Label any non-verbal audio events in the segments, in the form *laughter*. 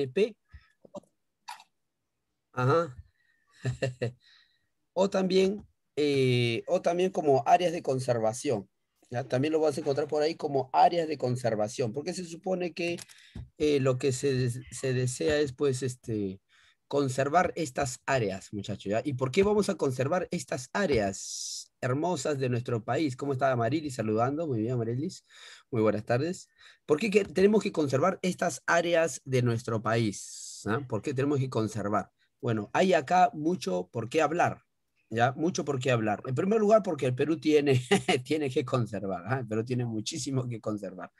*laughs* o, también, eh, o también como áreas de conservación. También lo vas a encontrar por ahí como áreas de conservación, porque se supone que eh, lo que se, se, desea es pues este, conservar estas áreas, muchachos. ¿Y por qué vamos a conservar estas áreas hermosas de nuestro país? ¿Cómo está Marilis saludando? Muy bien, Marilis. Muy buenas tardes. ¿Por qué tenemos que conservar estas áreas de nuestro país? ¿ah? ¿Por qué tenemos que conservar? Bueno, hay acá mucho por qué hablar, ¿ya? Mucho por qué hablar. En primer lugar, porque el Perú tiene, *laughs* tiene que conservar, pero ¿ah? el tiene muchísimo que conservar.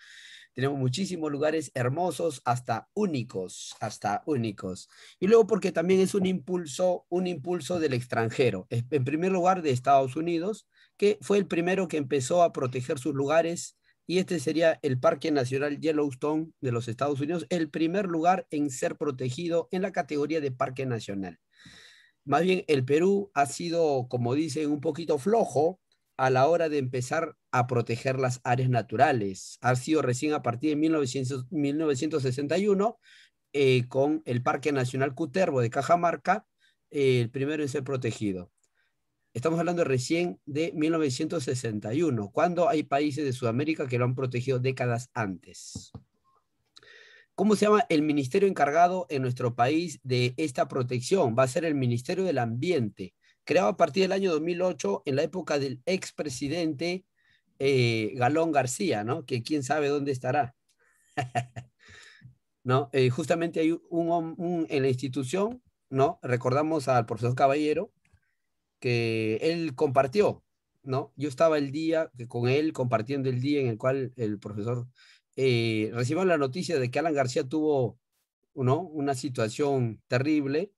Tenemos muchísimos lugares hermosos, hasta únicos, hasta únicos. Y luego porque también es un impulso, un impulso del extranjero. En primer lugar de Estados Unidos, que fue el primero que empezó a proteger sus lugares y este sería el Parque Nacional Yellowstone de los Estados Unidos, el primer lugar en ser protegido en la categoría de Parque Nacional. Más bien, el Perú ha sido, como dicen, un poquito flojo a la hora de empezar a proteger las áreas naturales. Ha sido recién a partir de 1961 eh, con el Parque Nacional Cuterbo de Cajamarca, eh, el primero en ser protegido. Estamos hablando recién de 1961, cuando hay países de Sudamérica que lo han protegido décadas antes. ¿Cómo se llama el ministerio encargado en nuestro país de esta protección? Va a ser el Ministerio del Ambiente creado a partir del año 2008 en la época del expresidente eh, Galón García, ¿no? Que quién sabe dónde estará. *laughs* ¿No? Eh, justamente hay un, un, en la institución, ¿no? Recordamos al profesor Caballero, que él compartió, ¿no? Yo estaba el día con él compartiendo el día en el cual el profesor eh, recibió la noticia de que Alan García tuvo, ¿no? Una situación terrible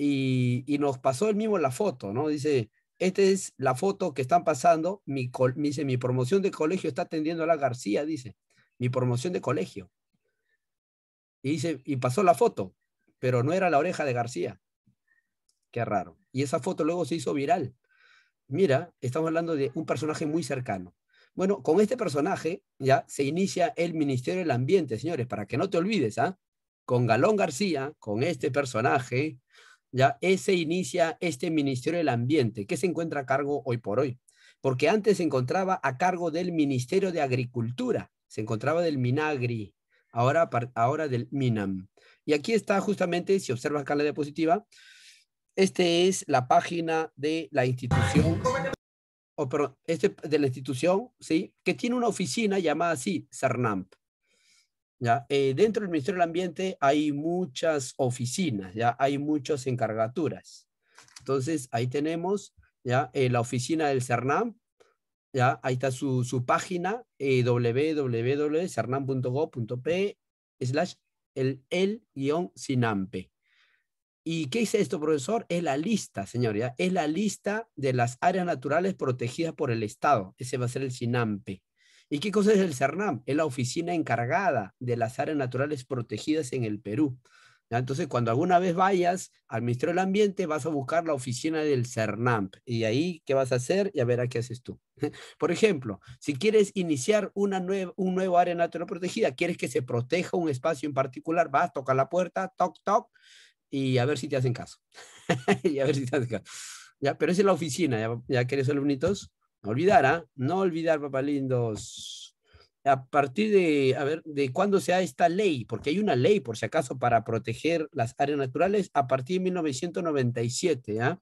y, nos pasó el mismo la foto, ¿no? Dice, esta es la foto que están pasando, mi, dice, mi promoción de colegio está atendiendo a la García, dice, mi promoción de colegio. Y dice, y pasó la foto, pero no era la oreja de García. Qué raro. Y esa foto luego se hizo viral. Mira, estamos hablando de un personaje muy cercano. Bueno, con este personaje ya se inicia el Ministerio del Ambiente, señores, para que no te olvides, ¿ah? Con Galón García, con este personaje, ya se inicia este Ministerio del Ambiente, que se encuentra a cargo hoy por hoy, porque antes se encontraba a cargo del Ministerio de Agricultura, se encontraba del Minagri, ahora, ahora del Minam. Y aquí está justamente, si observas acá la diapositiva, esta es la página de la institución, o perdón, este, de la institución, ¿sí? Que tiene una oficina llamada así, CERNAMP. Eh, dentro del Ministerio del Ambiente hay muchas oficinas, ¿ya? Hay muchas encargaturas. Entonces, ahí tenemos ¿ya? Eh, la oficina del CERNAM, ¿ya? Ahí está su, página, eh, www.cernam.gov.p slash el, el guión sinampe. ¿Y qué dice esto, profesor? Es la lista, señoría Es la lista de las áreas naturales protegidas por el Estado. Ese va a ser el SINAMPE. ¿Y qué cosa es el CERNAM? Es la oficina encargada de las áreas naturales protegidas en el Perú. Entonces, cuando alguna vez vayas al Ministerio del Ambiente, vas a buscar la oficina del Cernam y ahí qué vas a hacer y a ver a qué haces tú. *laughs* Por ejemplo, si quieres iniciar una nueva, un nuevo área natural protegida, quieres que se proteja un espacio en particular, vas, toca la puerta, toc, toc, y a ver si te hacen caso. *laughs* y a ver si te hacen caso. ¿Ya? Pero es la oficina, ¿ya, ¿Ya quieres alumnitos? No olvidar, No olvidar, papalindos. A partir de, a ver, de cuándo se da esta ley, porque hay una ley, por si acaso, para proteger las áreas naturales a partir de 1997, ¿ah?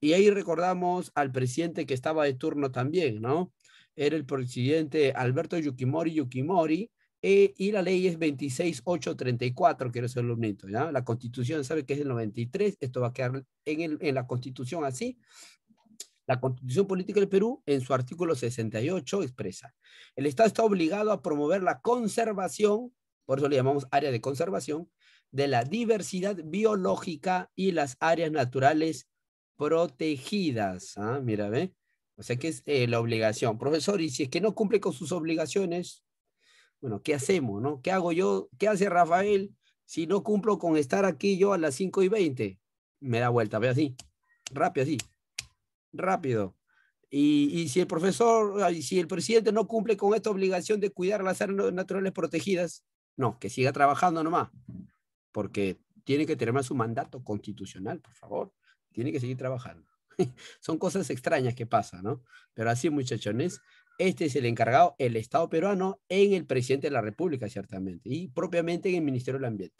Y ahí recordamos al presidente que estaba de turno también, ¿no? Era el presidente Alberto Yukimori Yukimori, eh, y la ley es 26834, quiero ser alumnito, ¿ya? La constitución sabe que es el 93, esto va a quedar en, en la constitución así, la Constitución Política del Perú, en su artículo 68, expresa, el Estado está obligado a promover la conservación, por eso le llamamos área de conservación, de la diversidad biológica y las áreas naturales protegidas. ¿Ah? Mira, ¿ve? O sea que es eh, la obligación. Profesor, y si es que no cumple con sus obligaciones, bueno, ¿qué hacemos? No? ¿Qué hago yo? ¿Qué hace Rafael si no cumplo con estar aquí yo a las 5 y 20? Me da vuelta, ve así, rápido así rápido. Y, si el profesor, si el presidente no cumple con esta obligación de cuidar las áreas naturales protegidas, no, que siga trabajando nomás, porque tiene que tener más su mandato constitucional, por favor, tiene que seguir trabajando. *laughs* Son cosas extrañas que pasan, ¿no? Pero así, muchachones, este es el encargado, el Estado peruano, en el presidente de la República, ciertamente, y propiamente en el Ministerio del Ambiente.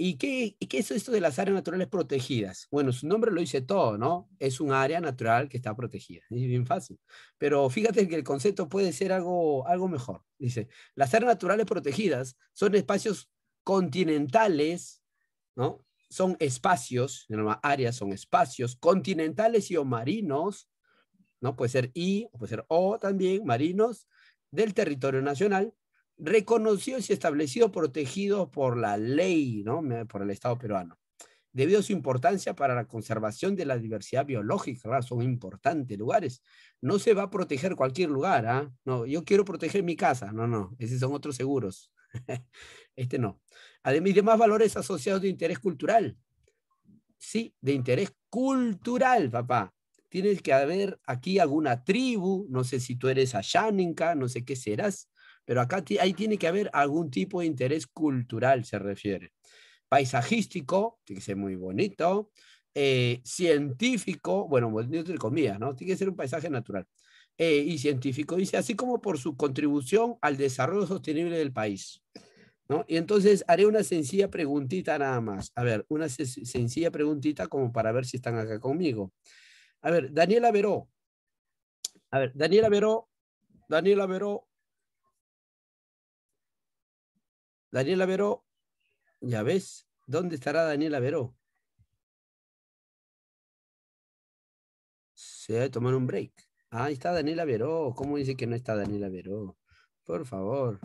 ¿Y qué, es esto de las áreas naturales protegidas? Bueno, su nombre lo dice todo, ¿no? Es un área natural que está protegida. Es bien fácil. Pero fíjate que el concepto puede ser algo, algo mejor. Dice, las áreas naturales protegidas son espacios continentales, ¿no? Son espacios, áreas son espacios continentales y o marinos, ¿no? Puede ser I, puede ser O también, marinos, del territorio nacional, reconocidos y establecidos, protegidos por la ley, ¿no? por el Estado peruano, debido a su importancia para la conservación de la diversidad biológica, son importantes lugares. No se va a proteger cualquier lugar, ¿ah? no, yo quiero proteger mi casa, no, no, esos son otros seguros, *laughs* este no. Además, demás valores asociados de interés cultural, sí, de interés cultural, papá, tienes que haber aquí alguna tribu, no sé si tú eres Ashaninka, no sé qué serás, pero acá ahí tiene que haber algún tipo de interés cultural, se refiere. Paisajístico, tiene que ser muy bonito. Eh, científico, bueno, entre comillas, ¿no? Tiene que ser un paisaje natural. Eh, y científico, dice, así como por su contribución al desarrollo sostenible del país. ¿No? Y entonces haré una sencilla preguntita nada más. A ver, una sencilla preguntita como para ver si están acá conmigo. A ver, Daniela Veró. A ver, Daniela Veró, Daniela Veró Daniela Veró, ya ves, ¿dónde estará Daniela Veró? Se ha tomar un break. Ahí está Daniela Veró. ¿Cómo dice que no está Daniela Veró? Por favor.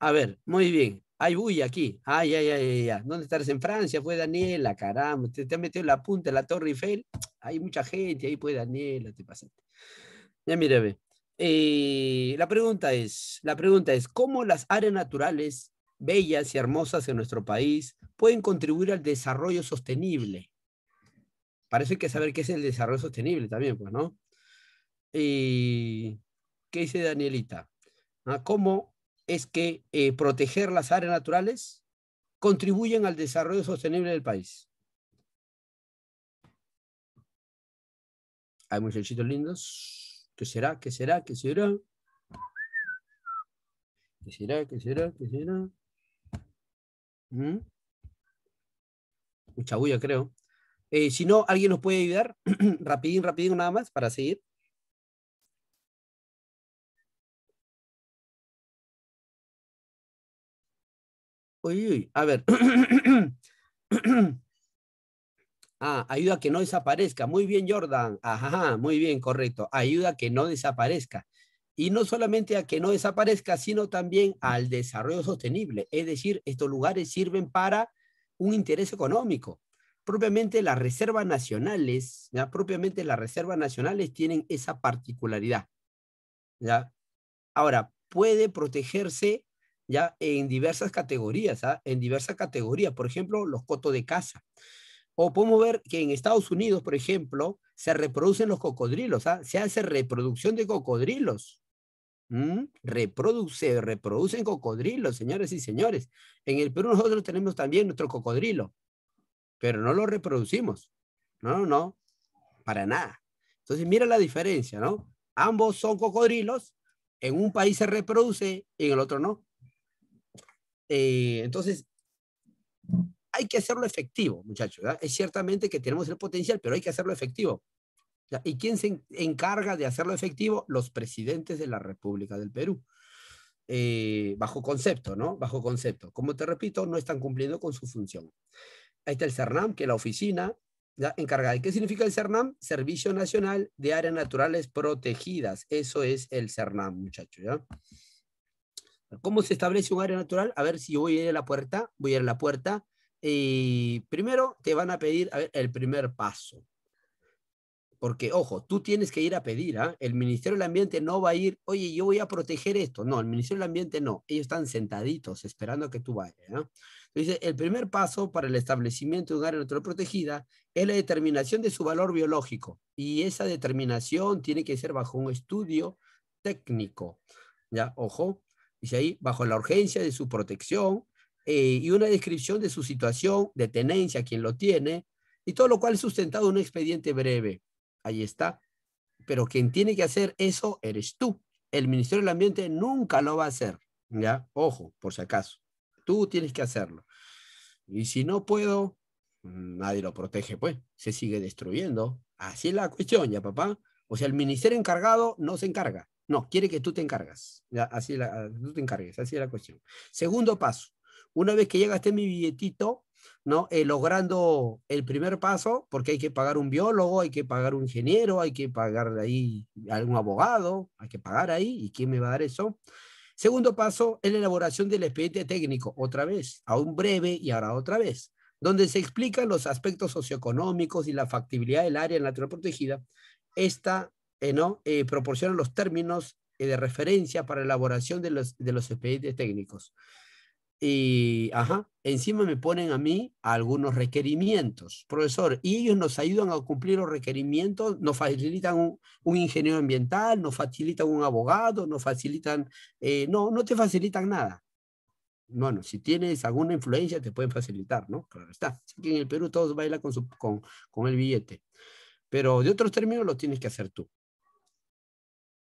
A ver, muy bien. Hay bulla aquí. Ay, ay, ay, ay, ay. ¿Dónde estás En Francia fue Daniela, caramba. Te, te ha metido la punta de la Torre Eiffel. Hay mucha gente, ahí pues Daniela, te pasaste. Ya mire, ve. Eh, la pregunta es, la pregunta es, ¿cómo las áreas naturales bellas y hermosas en nuestro país pueden contribuir al desarrollo sostenible. parece que saber qué es el desarrollo sostenible también, pues, ¿no? Y, ¿Qué dice Danielita? Ah, ¿Cómo es que eh, proteger las áreas naturales contribuyen al desarrollo sostenible del país? Hay muchachitos lindos. ¿Qué será? ¿Qué será? ¿Qué será? ¿Qué será? ¿Qué será? ¿Qué será? Mucha bulla, creo. Eh, si no, ¿alguien nos puede ayudar? *clears throat* rapidín, rapidín, nada más para seguir. a ver. *clears throat* ah, ayuda a que no desaparezca. Muy bien, Jordan. Ajá, muy bien, correcto. Ayuda que no desaparezca y no solamente a que no desaparezca, sino también al desarrollo sostenible. Es decir, estos lugares sirven para un interés económico. Propiamente las reservas nacionales, ¿ya? propiamente las reservas nacionales tienen esa particularidad. ¿ya? Ahora, puede protegerse ya en diversas categorías, ¿ah? en diversas categorías, por ejemplo, los cotos de caza. O podemos ver que en Estados Unidos, por ejemplo, se reproducen los cocodrilos, ¿ah? se hace reproducción de cocodrilos. ¿Mm? Reproduce, reproducen cocodrilos, señores y señores. En el Perú nosotros tenemos también nuestro cocodrilo, pero no lo reproducimos. No, no, para nada. Entonces, mira la diferencia, ¿no? Ambos son cocodrilos, en un país se reproduce, y en el otro no. Eh, entonces, hay que hacerlo efectivo, muchachos. ¿ah? Es ciertamente que tenemos el potencial, pero hay que hacerlo efectivo. ¿Y quién se encarga de hacerlo efectivo? Los presidentes de la República del Perú. Eh, bajo concepto, ¿no? Bajo concepto. Como te repito, no están cumpliendo con su función. Ahí está el CERNAM, que es la oficina encargada. ¿Y qué significa el CERNAM? Servicio Nacional de Áreas Naturales Protegidas. Eso es el CERNAM, muchachos, ¿Cómo se establece un área natural? A ver si voy a ir a la puerta, voy a ir a la puerta, y primero te van a pedir el primer paso. Porque, ojo, tú tienes que ir a pedir, ¿eh? el Ministerio del Ambiente no va a ir, oye, yo voy a proteger esto. No, el Ministerio del Ambiente no, ellos están sentaditos esperando que tú vayas. ¿eh? Entonces, el primer paso para el establecimiento de un área natural protegida es la determinación de su valor biológico. Y esa determinación tiene que ser bajo un estudio técnico. Ya, ojo, dice ahí, bajo la urgencia de su protección, eh, y una descripción de su situación, de tenencia, quien lo tiene, y todo lo cual sustentado en un expediente breve. Ahí está. Pero quien tiene que hacer eso eres tú. El Ministerio del Ambiente nunca lo va a hacer. ¿Ya? Ojo, por si acaso. Tú tienes que hacerlo. Y si no puedo, mm, nadie lo protege, pues. Se sigue destruyendo. Así es la cuestión, ¿ya, papá? O sea, el ministerio encargado no se encarga. No, quiere que tú te encargas. Así tú te encargues. Así es la cuestión. Segundo paso. Una vez que llegaste mi billetito, ¿no? Eh, logrando el primer paso, porque hay que pagar un biólogo, hay que pagar un ingeniero, hay que pagar ahí algún abogado, hay que pagar ahí, ¿y quién me va a dar eso? Segundo paso es la elaboración del expediente técnico, otra vez, a un breve y ahora otra vez, donde se explican los aspectos socioeconómicos y la factibilidad del área natural protegida. Esta eh, ¿no? Eh, proporciona los términos de referencia para elaboración de los, de los expedientes técnicos y ajá, encima me ponen a mí algunos requerimientos, profesor, y ellos nos ayudan a cumplir los requerimientos, nos facilitan un, ingeniero ambiental, nos facilitan un abogado, nos facilitan, eh, no, no te facilitan nada. Bueno, si tienes alguna influencia te pueden facilitar, ¿no? Claro está. en el Perú todos bailan con, su, con, con el billete. Pero de otros términos lo tienes que hacer tú.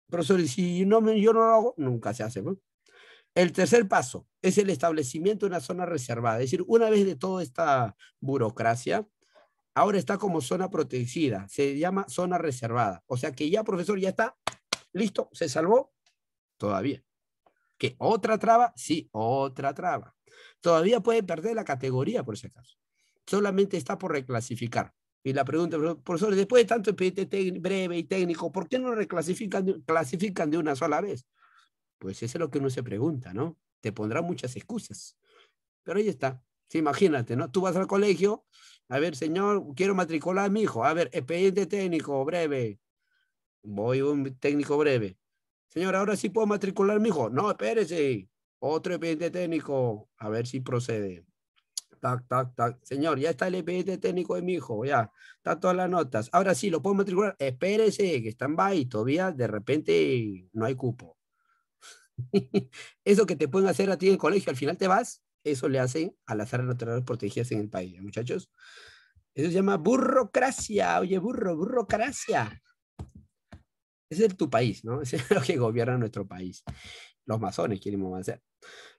Profesor, si no yo no lo hago, nunca se hace, ¿no? El tercer paso es el establecimiento de una zona reservada. Es decir, una vez de toda esta burocracia, ahora está como zona protegida, se llama zona reservada. O sea que ya, profesor, ya está, listo, se salvó, todavía. ¿Qué, otra traba? Sí, otra traba. Todavía puede perder la categoría, por ese caso. Solamente está por reclasificar. Y la pregunta, profesor, después de tanto expediente breve y técnico, ¿por qué no reclasifican clasifican de una sola vez? Pues eso es lo que uno se pregunta, ¿no? Te pondrá muchas excusas. Pero ahí está. Sí, imagínate, ¿no? Tú vas al colegio, a ver, señor, quiero matricular a mi hijo. A ver, expediente técnico, breve. Voy un técnico breve. Señor, ahora sí puedo matricular a mi hijo. No, espérese. Otro expediente técnico. A ver si procede. Tac, tac, tac. Señor, ya está el expediente técnico de mi hijo. Ya, está todas las notas. Ahora sí, lo puedo matricular. Espérese, que están by. Todavía de repente no hay cupo. *laughs* Eso que te pueden hacer a ti en el colegio, al final te vas, eso le hacen a las áreas naturales protegidas en el país, muchachos. Eso se llama burrocracia. Oye, burro, burrocracia. Ese es tu país, ¿no? Ese *laughs* es lo que gobierna nuestro país. Los masones quieren hacer.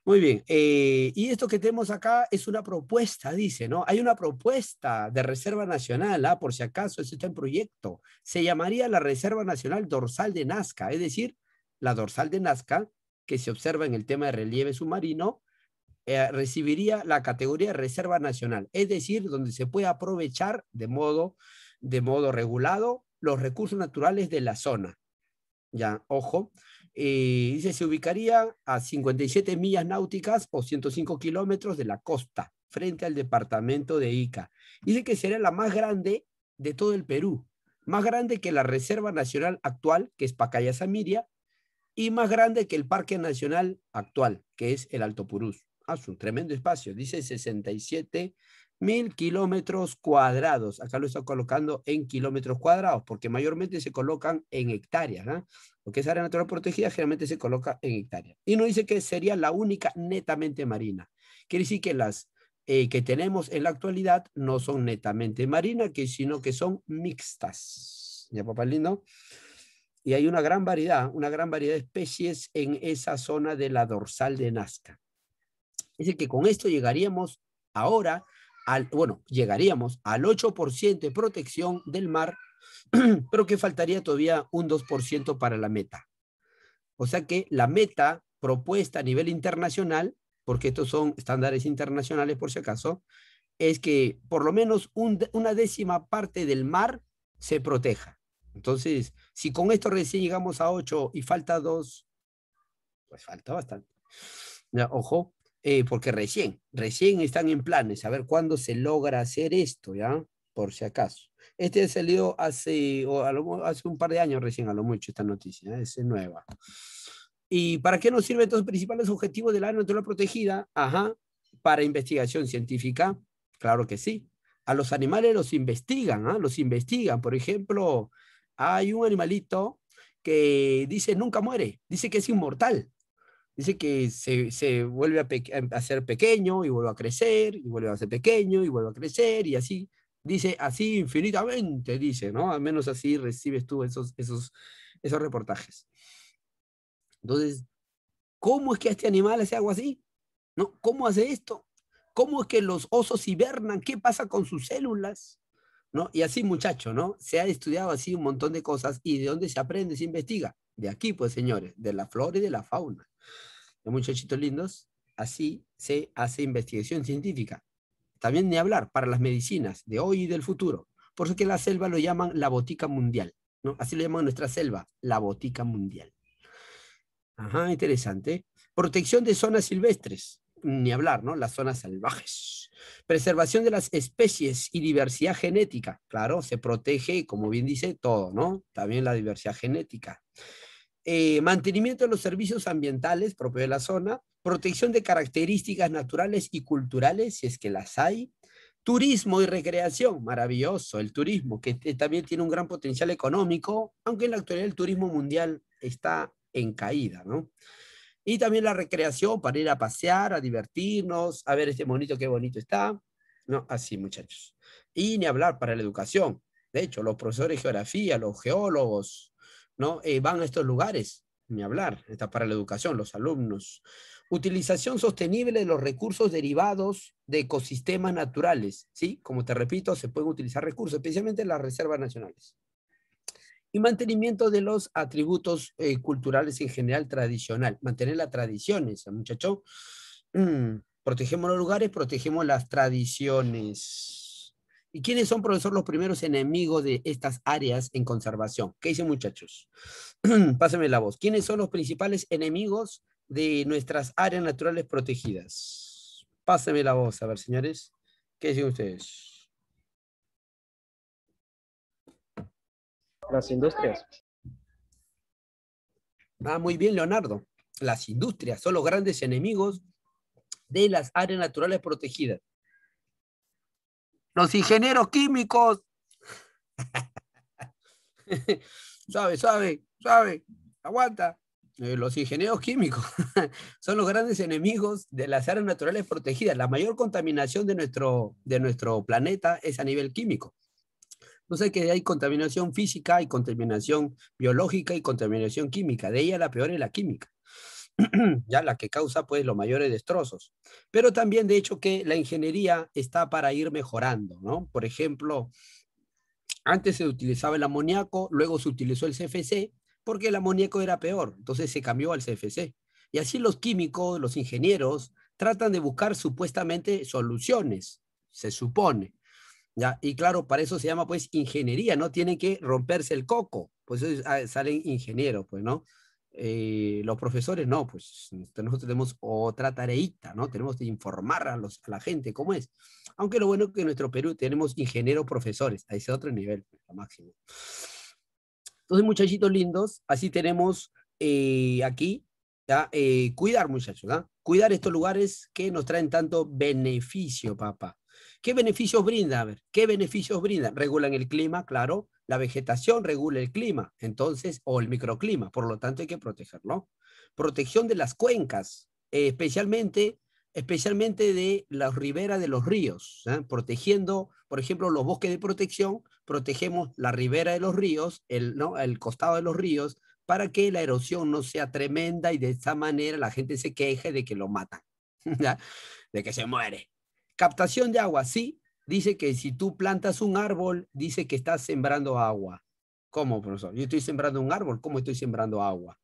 Muy bien. Eh, y esto que tenemos acá es una propuesta, dice, ¿no? Hay una propuesta de Reserva Nacional, ¿ah? por si acaso, eso está en proyecto. Se llamaría la Reserva Nacional Dorsal de Nazca, es decir, la dorsal de Nazca que se observa en el tema de relieve submarino, eh, recibiría la categoría de reserva nacional, es decir, donde se puede aprovechar de modo, de modo regulado los recursos naturales de la zona. Ya, ojo, dice, eh, se ubicaría a 57 millas náuticas o 105 kilómetros de la costa, frente al departamento de Ica. Dice que será la más grande de todo el Perú, más grande que la Reserva Nacional actual, que es Pacaya Samiria, y más grande que el Parque Nacional actual, que es el Alto Purús. Ah, es un tremendo espacio, dice 67 mil kilómetros cuadrados. Acá lo está colocando en kilómetros cuadrados, porque mayormente se colocan en hectáreas. Porque ¿ah? Lo es área natural protegida generalmente se coloca en hectáreas. Y no dice que sería la única netamente marina. Quiere decir que las eh, que tenemos en la actualidad no son netamente marinas, sino que son mixtas. ¿Ya, papá lindo? Y hay una gran variedad, una gran variedad de especies en esa zona de la dorsal de Nazca. Es decir, que con esto llegaríamos ahora, al, bueno, llegaríamos al 8% de protección del mar, *clears throat* pero que faltaría todavía un 2% para la meta. O sea que la meta propuesta a nivel internacional, porque estos son estándares internacionales por si acaso, es que por lo menos una décima parte del mar se proteja. Entonces, si con esto recién llegamos a 8 y falta 2, pues falta bastante. ojo, eh, porque recién, recién están en planes, a ver cuándo se logra hacer esto, ¿ya? Por si acaso. Este salió hace, o hace un par de años recién, a lo mucho, esta noticia, ¿eh? es nueva. ¿Y para qué nos sirven entonces principales objetivos del área natural protegida? Ajá, para investigación científica, claro que sí. A los animales los investigan, ¿ah? los investigan. Por ejemplo, hay un animalito que dice nunca muere, dice que es inmortal, dice que se, vuelve a, ser pequeño y vuelve a crecer y vuelve a ser pequeño y vuelve a crecer y así, dice así infinitamente, dice, ¿no? Al menos así recibes tú esos, esos, esos reportajes. Entonces, ¿cómo es que este animal hace algo así? ¿No? ¿Cómo hace esto? ¿Cómo es que los osos hibernan? ¿Qué pasa con sus células? Y así, muchacho, ¿no? Se ha estudiado así un montón de cosas y de dónde se aprende, se investiga. De aquí, pues, señores, de la flora y de la fauna. De muchachitos lindos, así se hace investigación científica. También ni hablar para las medicinas de hoy y del futuro. Por eso que la selva lo llaman la botica mundial, ¿no? Así lo llaman nuestra selva, la botica mundial. Ajá, interesante. Protección de zonas silvestres ni hablar, ¿no? Las zonas salvajes. Preservación de las especies y diversidad genética. Claro, se protege, como bien dice, todo, ¿no? También la diversidad genética. Eh, mantenimiento de los servicios ambientales propios de la zona, protección de características naturales y culturales, si es que las hay, turismo y recreación, maravilloso, el turismo, que eh, también tiene un gran potencial económico, aunque en la actualidad el turismo mundial está en caída, ¿no? Y también la recreación para ir a pasear, a divertirnos, a ver este monito, qué bonito está. No, así muchachos. Y ni hablar para la educación. De hecho, los profesores de geografía, los geólogos, ¿no? Eh, van a estos lugares, ni hablar, está para la educación, los alumnos. Utilización sostenible de los recursos derivados de ecosistemas naturales, ¿sí? Como te repito, se pueden utilizar recursos, especialmente las reservas nacionales y mantenimiento de los atributos eh, culturales en general tradicional. Mantener las tradiciones, ah, muchachos. Mm, protegemos los lugares, protegemos las tradiciones. ¿Y quiénes son, profesor, los primeros enemigos de estas áreas en conservación? ¿Qué dicen, muchachos? *clears throat* Pásame la voz. ¿Quiénes son los principales enemigos de nuestras áreas naturales protegidas? Pásame la voz, a ver, señores. ¿Qué dicen ustedes? las industrias. Ah, muy bien, Leonardo. Las industrias son los grandes enemigos de las áreas naturales protegidas. Los ingenieros químicos. sabe, *laughs* sabe, sabe, aguanta. Eh, los ingenieros químicos *laughs* son los grandes enemigos de las áreas naturales protegidas. La mayor contaminación de nuestro, de nuestro planeta es a nivel químico. No sé que hay contaminación física, hay contaminación biológica y contaminación química. De ella la peor es la química. *clears throat* ya la que causa pues los mayores destrozos. Pero también de hecho que la ingeniería está para ir mejorando, ¿no? Por ejemplo, antes se utilizaba el amoníaco, luego se utilizó el CFC, porque el amoníaco era peor, entonces se cambió al CFC. Y así los químicos, los ingenieros, tratan de buscar supuestamente soluciones, se supone, y claro, para eso se llama pues ingeniería, ¿no? Tienen que romperse el coco, pues ah, salen ingenieros, pues, ¿no? Eh, los profesores no, pues nosotros tenemos otra tareita, ¿no? Tenemos que informar a, los, la gente cómo es. Aunque lo bueno es que en nuestro Perú tenemos ingenieros profesores, a ese otro nivel, pues, lo máximo. Entonces, muchachitos lindos, así tenemos eh, aquí, ¿ya? Eh, cuidar, muchachos, ¿no? ¿ah? Cuidar estos lugares que nos traen tanto beneficio, papá. ¿Qué beneficios brinda? A ver, ¿qué beneficios brinda? Regulan el clima, claro. La vegetación regula el clima, entonces, o el microclima, por lo tanto hay que protegerlo. Protección de las cuencas, especialmente, especialmente de las riberas de los ríos, ¿eh? protegiendo, por ejemplo, los bosques de protección, protegemos la ribera de los ríos, el, costado de los ríos, para que la erosión no sea tremenda y de esa manera la gente se queje de que lo matan, *laughs* de que se muere. Captación de agua, sí. Dice que si tú plantas un árbol, dice que estás sembrando agua. ¿Cómo, profesor? Yo estoy sembrando un árbol, ¿cómo estoy sembrando agua?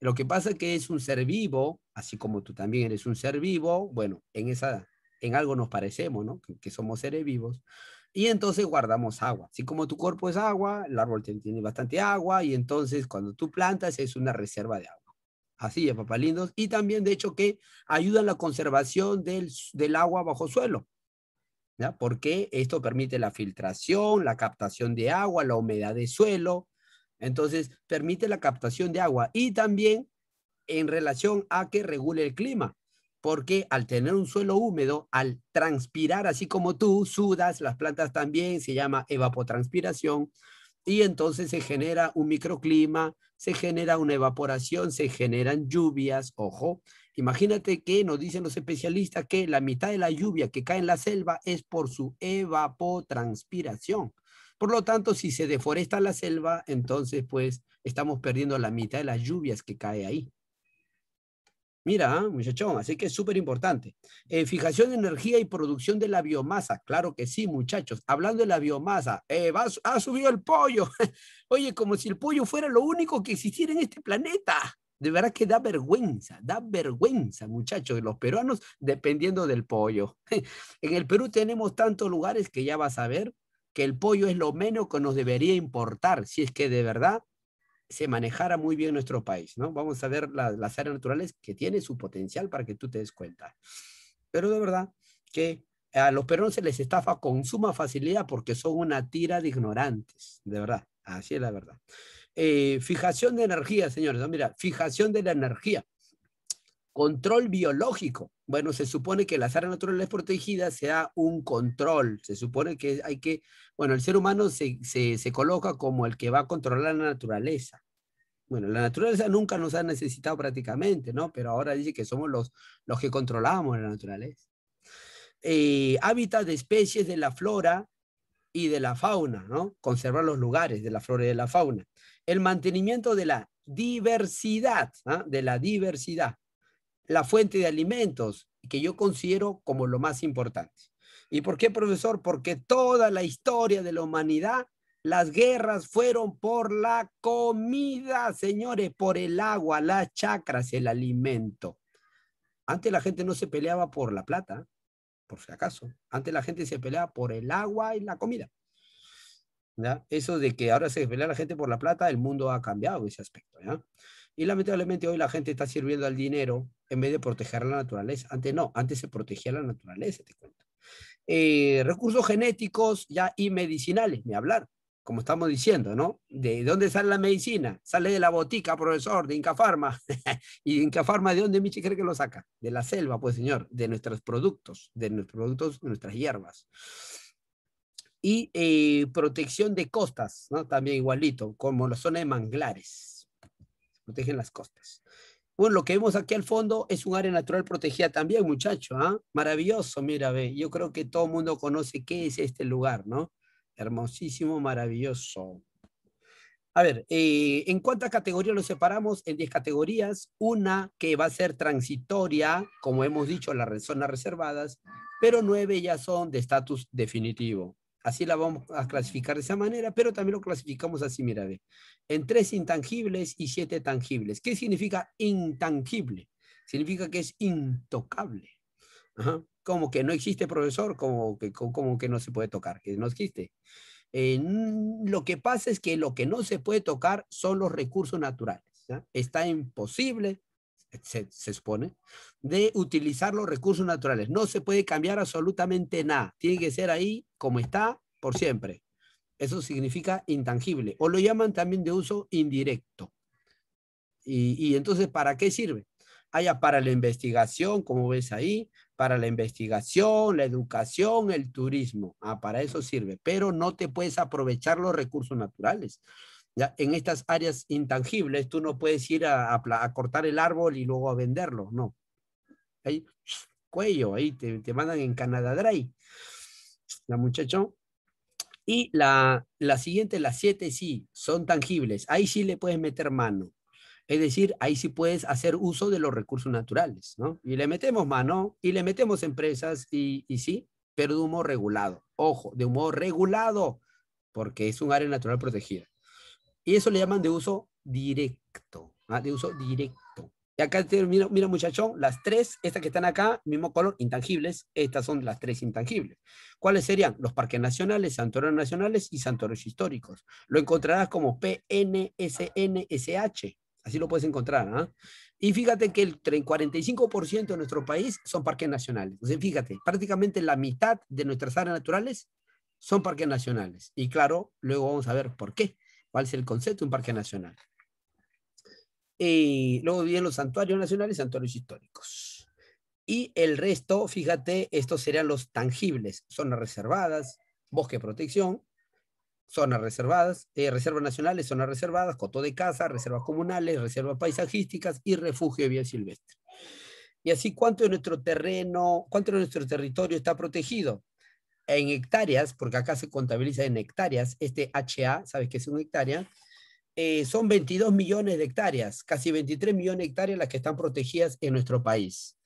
Lo que pasa es que es un ser vivo, así como tú también eres un ser vivo, bueno, en, esa, en algo nos parecemos, ¿no? Que, que somos seres vivos. Y entonces guardamos agua. Así como tu cuerpo es agua, el árbol tiene bastante agua y entonces cuando tú plantas es una reserva de agua. Así es, papalindos. Y también, de hecho, que ayudan la conservación del, agua bajo suelo. Porque esto permite la filtración, la captación de agua, la humedad de suelo. Entonces, permite la captación de agua. Y también en relación a que regule el clima. Porque al tener un suelo húmedo, al transpirar así como tú, sudas, las plantas también, se llama evapotranspiración, y entonces se genera un microclima, se genera una evaporación, se generan lluvias, ojo. Imagínate que nos dicen los especialistas que la mitad de la lluvia que cae en la selva es por su evapotranspiración. Por lo tanto, si se deforesta la selva, entonces pues estamos perdiendo la mitad de las lluvias que cae ahí. Mira, muchachos, ah, muchachón, así que es súper importante. Eh, fijación de energía y producción de la biomasa. Claro que sí, muchachos. Hablando de la biomasa, eh, ha subido el pollo. *laughs* Oye, como si el pollo fuera lo único que existiera en este planeta. De verdad que da vergüenza, da vergüenza, muchachos, los peruanos dependiendo del pollo. *laughs* en el Perú tenemos tantos lugares que ya vas a ver que el pollo es lo menos que nos debería importar si es que de verdad se manejara muy bien nuestro país, ¿no? Vamos a ver las áreas naturales que tiene su potencial para que tú te des cuenta. Pero de verdad que a los peruanos se les estafa con suma facilidad porque son una tira de ignorantes, de verdad, así es la verdad. Eh, fijación de energía, señores, no, mira, fijación de la energía. Control biológico. Bueno, se supone que las áreas naturales protegidas sea un control. Se supone que hay que bueno, el ser humano se, se, se coloca como el que va a controlar la naturaleza bueno, la naturaleza nunca nos ha necesitado prácticamente, ¿no? Pero ahora dice que somos los, los que controlamos la naturaleza. Eh, hábitat de especies de la flora y de la fauna, ¿no? Conservar los lugares de la flora y de la fauna. El mantenimiento de la diversidad, ¿no? ¿ah? de la diversidad. La fuente de alimentos, que yo considero como lo más importante. ¿Y por qué, profesor? Porque toda la historia de la humanidad, las guerras fueron por la comida, señores, por el agua, las chacras, el alimento. Antes la gente no se peleaba por la plata, por si acaso. Antes la gente se peleaba por el agua y la comida. Eso de que ahora se pelea la gente por la plata, el mundo ha cambiado ese aspecto. Y lamentablemente hoy la gente está sirviendo al dinero en vez de proteger la naturaleza. Antes no, antes se protegía la naturaleza, te cuento. Eh, recursos genéticos ya y medicinales, ni hablar, como estamos diciendo, ¿no? ¿De dónde sale la medicina? Sale de la botica, profesor, de Incafarma. *laughs* ¿Y Incafarma de dónde Michi cree que lo saca? De la selva, pues señor, de nuestros productos, de nuestros productos, nuestras hierbas y eh, protección de costas, ¿no? también igualito, como la zona de manglares. protegen las costas. Bueno, lo que vemos aquí al fondo es un área natural protegida también, muchacho. ¿ah? Maravilloso, mira, ve. Yo creo que todo el mundo conoce qué es este lugar, ¿no? Hermosísimo, maravilloso. A ver, eh, ¿en cuántas categorías lo separamos? En 10 categorías. Una que va a ser transitoria, como hemos dicho, las zonas reservadas, pero nueve ya son de estatus definitivo. Así la vamos a clasificar de esa manera, pero también lo clasificamos así, mira, en tres intangibles y siete tangibles. ¿Qué significa intangible? Significa que es intocable. Como que no existe profesor, como que, como que no se puede tocar, que no existe. lo que pasa es que lo que no se puede tocar son los recursos naturales. Está imposible se, se, supone, de utilizar los recursos naturales. No se puede cambiar absolutamente nada. Tiene que ser ahí como está por siempre. Eso significa intangible. O lo llaman también de uso indirecto. Y, entonces, ¿para qué sirve? Haya ah, para la investigación, como ves ahí, para la investigación, la educación, el turismo. Ah, para eso sirve. Pero no te puedes aprovechar los recursos naturales. En estas áreas intangibles tú no puedes ir a, cortar el árbol y luego a venderlo, no. Ahí, cuello, ahí te, mandan en Canadá Dry. la muchacho? Y la, siguiente, las siete, sí, son tangibles. Ahí sí le puedes meter mano. Es decir, ahí sí puedes hacer uso de los recursos naturales, ¿no? Y le metemos mano y le metemos empresas y, y sí, pero de un modo regulado. Ojo, de un modo regulado, porque es un área natural protegida. Y eso le llaman de uso directo, ¿ah? de uso directo. Y acá, mira, mira las tres, estas que están acá, mismo color, intangibles, estas son las tres intangibles. ¿Cuáles serían? Los parques nacionales, santuarios nacionales y santuarios históricos. Lo encontrarás como PNSNSH, así lo puedes encontrar. ¿ah? Y fíjate que el 45% de nuestro país son parques nacionales. O fíjate, prácticamente la mitad de nuestras áreas naturales son parques nacionales. Y claro, luego vamos a ver por qué cuál es el concepto de un parque nacional. Y luego vienen los santuarios nacionales y santuarios históricos. Y el resto, fíjate, estos serían los tangibles, zonas reservadas, bosque de protección, zonas reservadas, eh, reservas nacionales, zonas reservadas, coto de caza, reservas comunales, reservas paisajísticas y refugio de vida silvestre. Y así, ¿cuánto de nuestro terreno, cuánto de nuestro territorio está protegido? en hectáreas, porque acá se contabiliza en hectáreas, este HA, ¿sabes qué es una hectárea? son 22 millones de hectáreas, casi 23 millones de hectáreas las que están protegidas en nuestro país.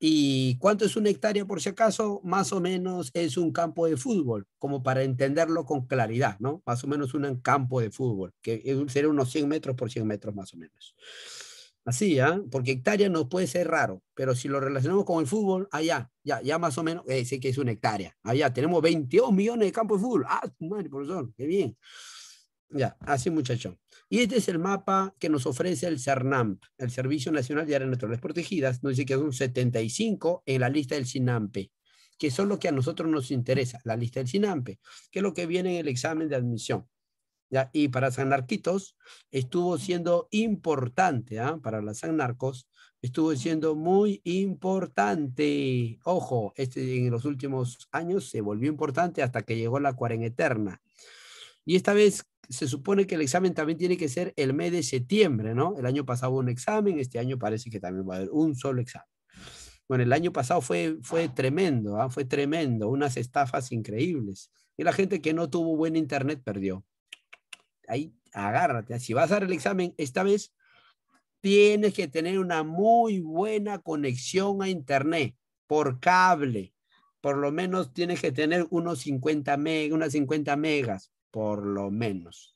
¿Y cuánto es una hectárea por si acaso? Más o menos es un campo de fútbol, como para entenderlo con claridad, ¿no? Más o menos un campo de fútbol, que sería unos 100 metros por 100 metros más o menos. Así, ¿ah? Porque hectárea nos puede ser raro, pero si lo relacionamos con el fútbol, allá, ya, ya más o menos, eh, sé que es una hectárea. Allá tenemos 22 millones de campos de fútbol. Ah, madre, profesor, qué bien. Ya, así muchachón. Y este es el mapa que nos ofrece el CERNAMP, el Servicio Nacional de Áreas Naturales Protegidas. Nos dice que son 75 en la lista del SINAMPE, que son los que a nosotros nos interesa, la lista del SINAMPE, que es lo que viene en el examen de admisión y para San Narquitos estuvo siendo importante, ¿ah? para las San Narcos estuvo siendo muy importante. Ojo, este, en los últimos años se volvió importante hasta que llegó la eterna. Y esta vez se supone que el examen también tiene que ser el mes de septiembre, ¿no? El año pasado hubo un examen, este año parece que también va a haber un solo examen. Bueno, el año pasado fue, fue tremendo, ¿ah? fue tremendo, unas estafas increíbles. Y la gente que no tuvo buen internet perdió ahí agárrate. Si vas a dar el examen esta vez, tienes que tener una muy buena conexión a internet por cable. Por lo menos tienes que tener unos 50 megas, unas 50 megas, por lo menos.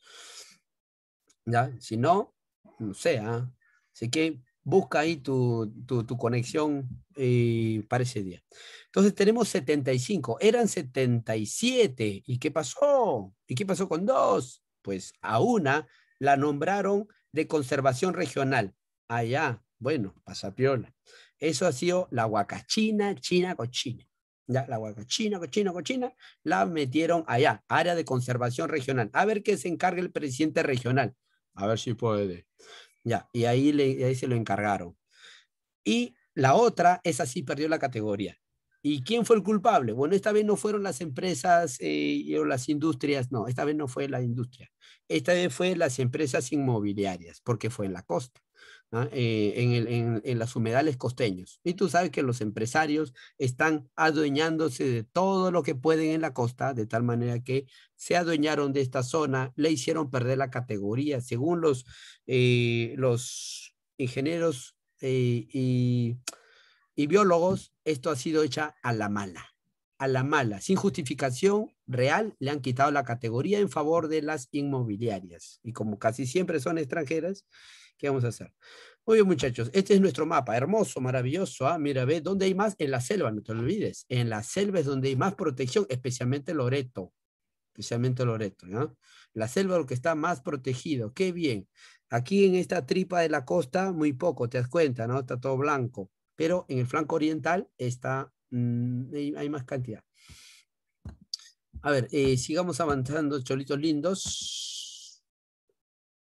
¿Ya? Si no, no sé. ¿ah? Así que busca ahí tu, tu, tu conexión eh, para ese día. Entonces tenemos 75, eran 77. ¿Y qué pasó? ¿Y qué pasó con dos? pues a una la nombraron de conservación regional. Allá, bueno, pasapiola. Eso ha sido la huacachina, china, cochina. Ya, la huacachina, cochina, cochina, la metieron allá, área de conservación regional. A ver qué se encarga el presidente regional. A ver si puede. Ya, y ahí, ahí se lo encargaron. Y la otra, esa sí perdió la categoría. ¿Y quién fue el culpable? Bueno, esta vez no fueron las empresas eh, o las industrias, no, esta vez no fue la industria. Esta vez fue las empresas inmobiliarias, porque fue en la costa, eh, en, las humedales costeños. Y tú sabes que los empresarios están adueñándose de todo lo que pueden en la costa, de tal manera que se adueñaron de esta zona, le hicieron perder la categoría, según los, eh, los ingenieros y y biólogos, esto ha sido hecha a la mala. A la mala, sin justificación real, le han quitado la categoría en favor de las inmobiliarias. Y como casi siempre son extranjeras, ¿qué vamos a hacer? oye muchachos, este es nuestro mapa, hermoso, maravilloso. ¿ah? Mira, ve, ¿dónde hay más? En la selva, no te olvides. En la selva es donde hay más protección, especialmente Loreto. Especialmente Loreto, ¿no? La selva es lo que está más protegido. Qué bien. Aquí en esta tripa de la costa, muy poco, te das cuenta, ¿no? Está todo blanco pero en el flanco oriental está, mm, hay, más cantidad. A ver, eh, sigamos avanzando, cholitos lindos.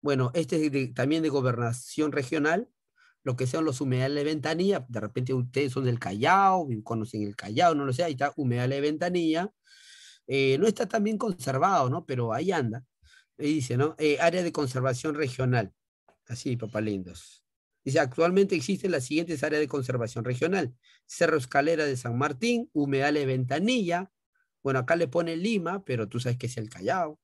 Bueno, este es también de gobernación regional, lo que sean los humedales de ventanilla, de repente ustedes son del Callao, conocen el Callao, no lo sé, ahí está humedales de ventanilla. Eh, no está tan bien conservado, ¿no? Pero ahí anda. dice, ¿no? Eh, área de conservación regional. Así, papá lindos. Dice, actualmente existen las siguientes áreas de conservación regional. Cerro Escalera de San Martín, Humedales Ventanilla, bueno, acá le pone Lima, pero tú sabes que es el Callao.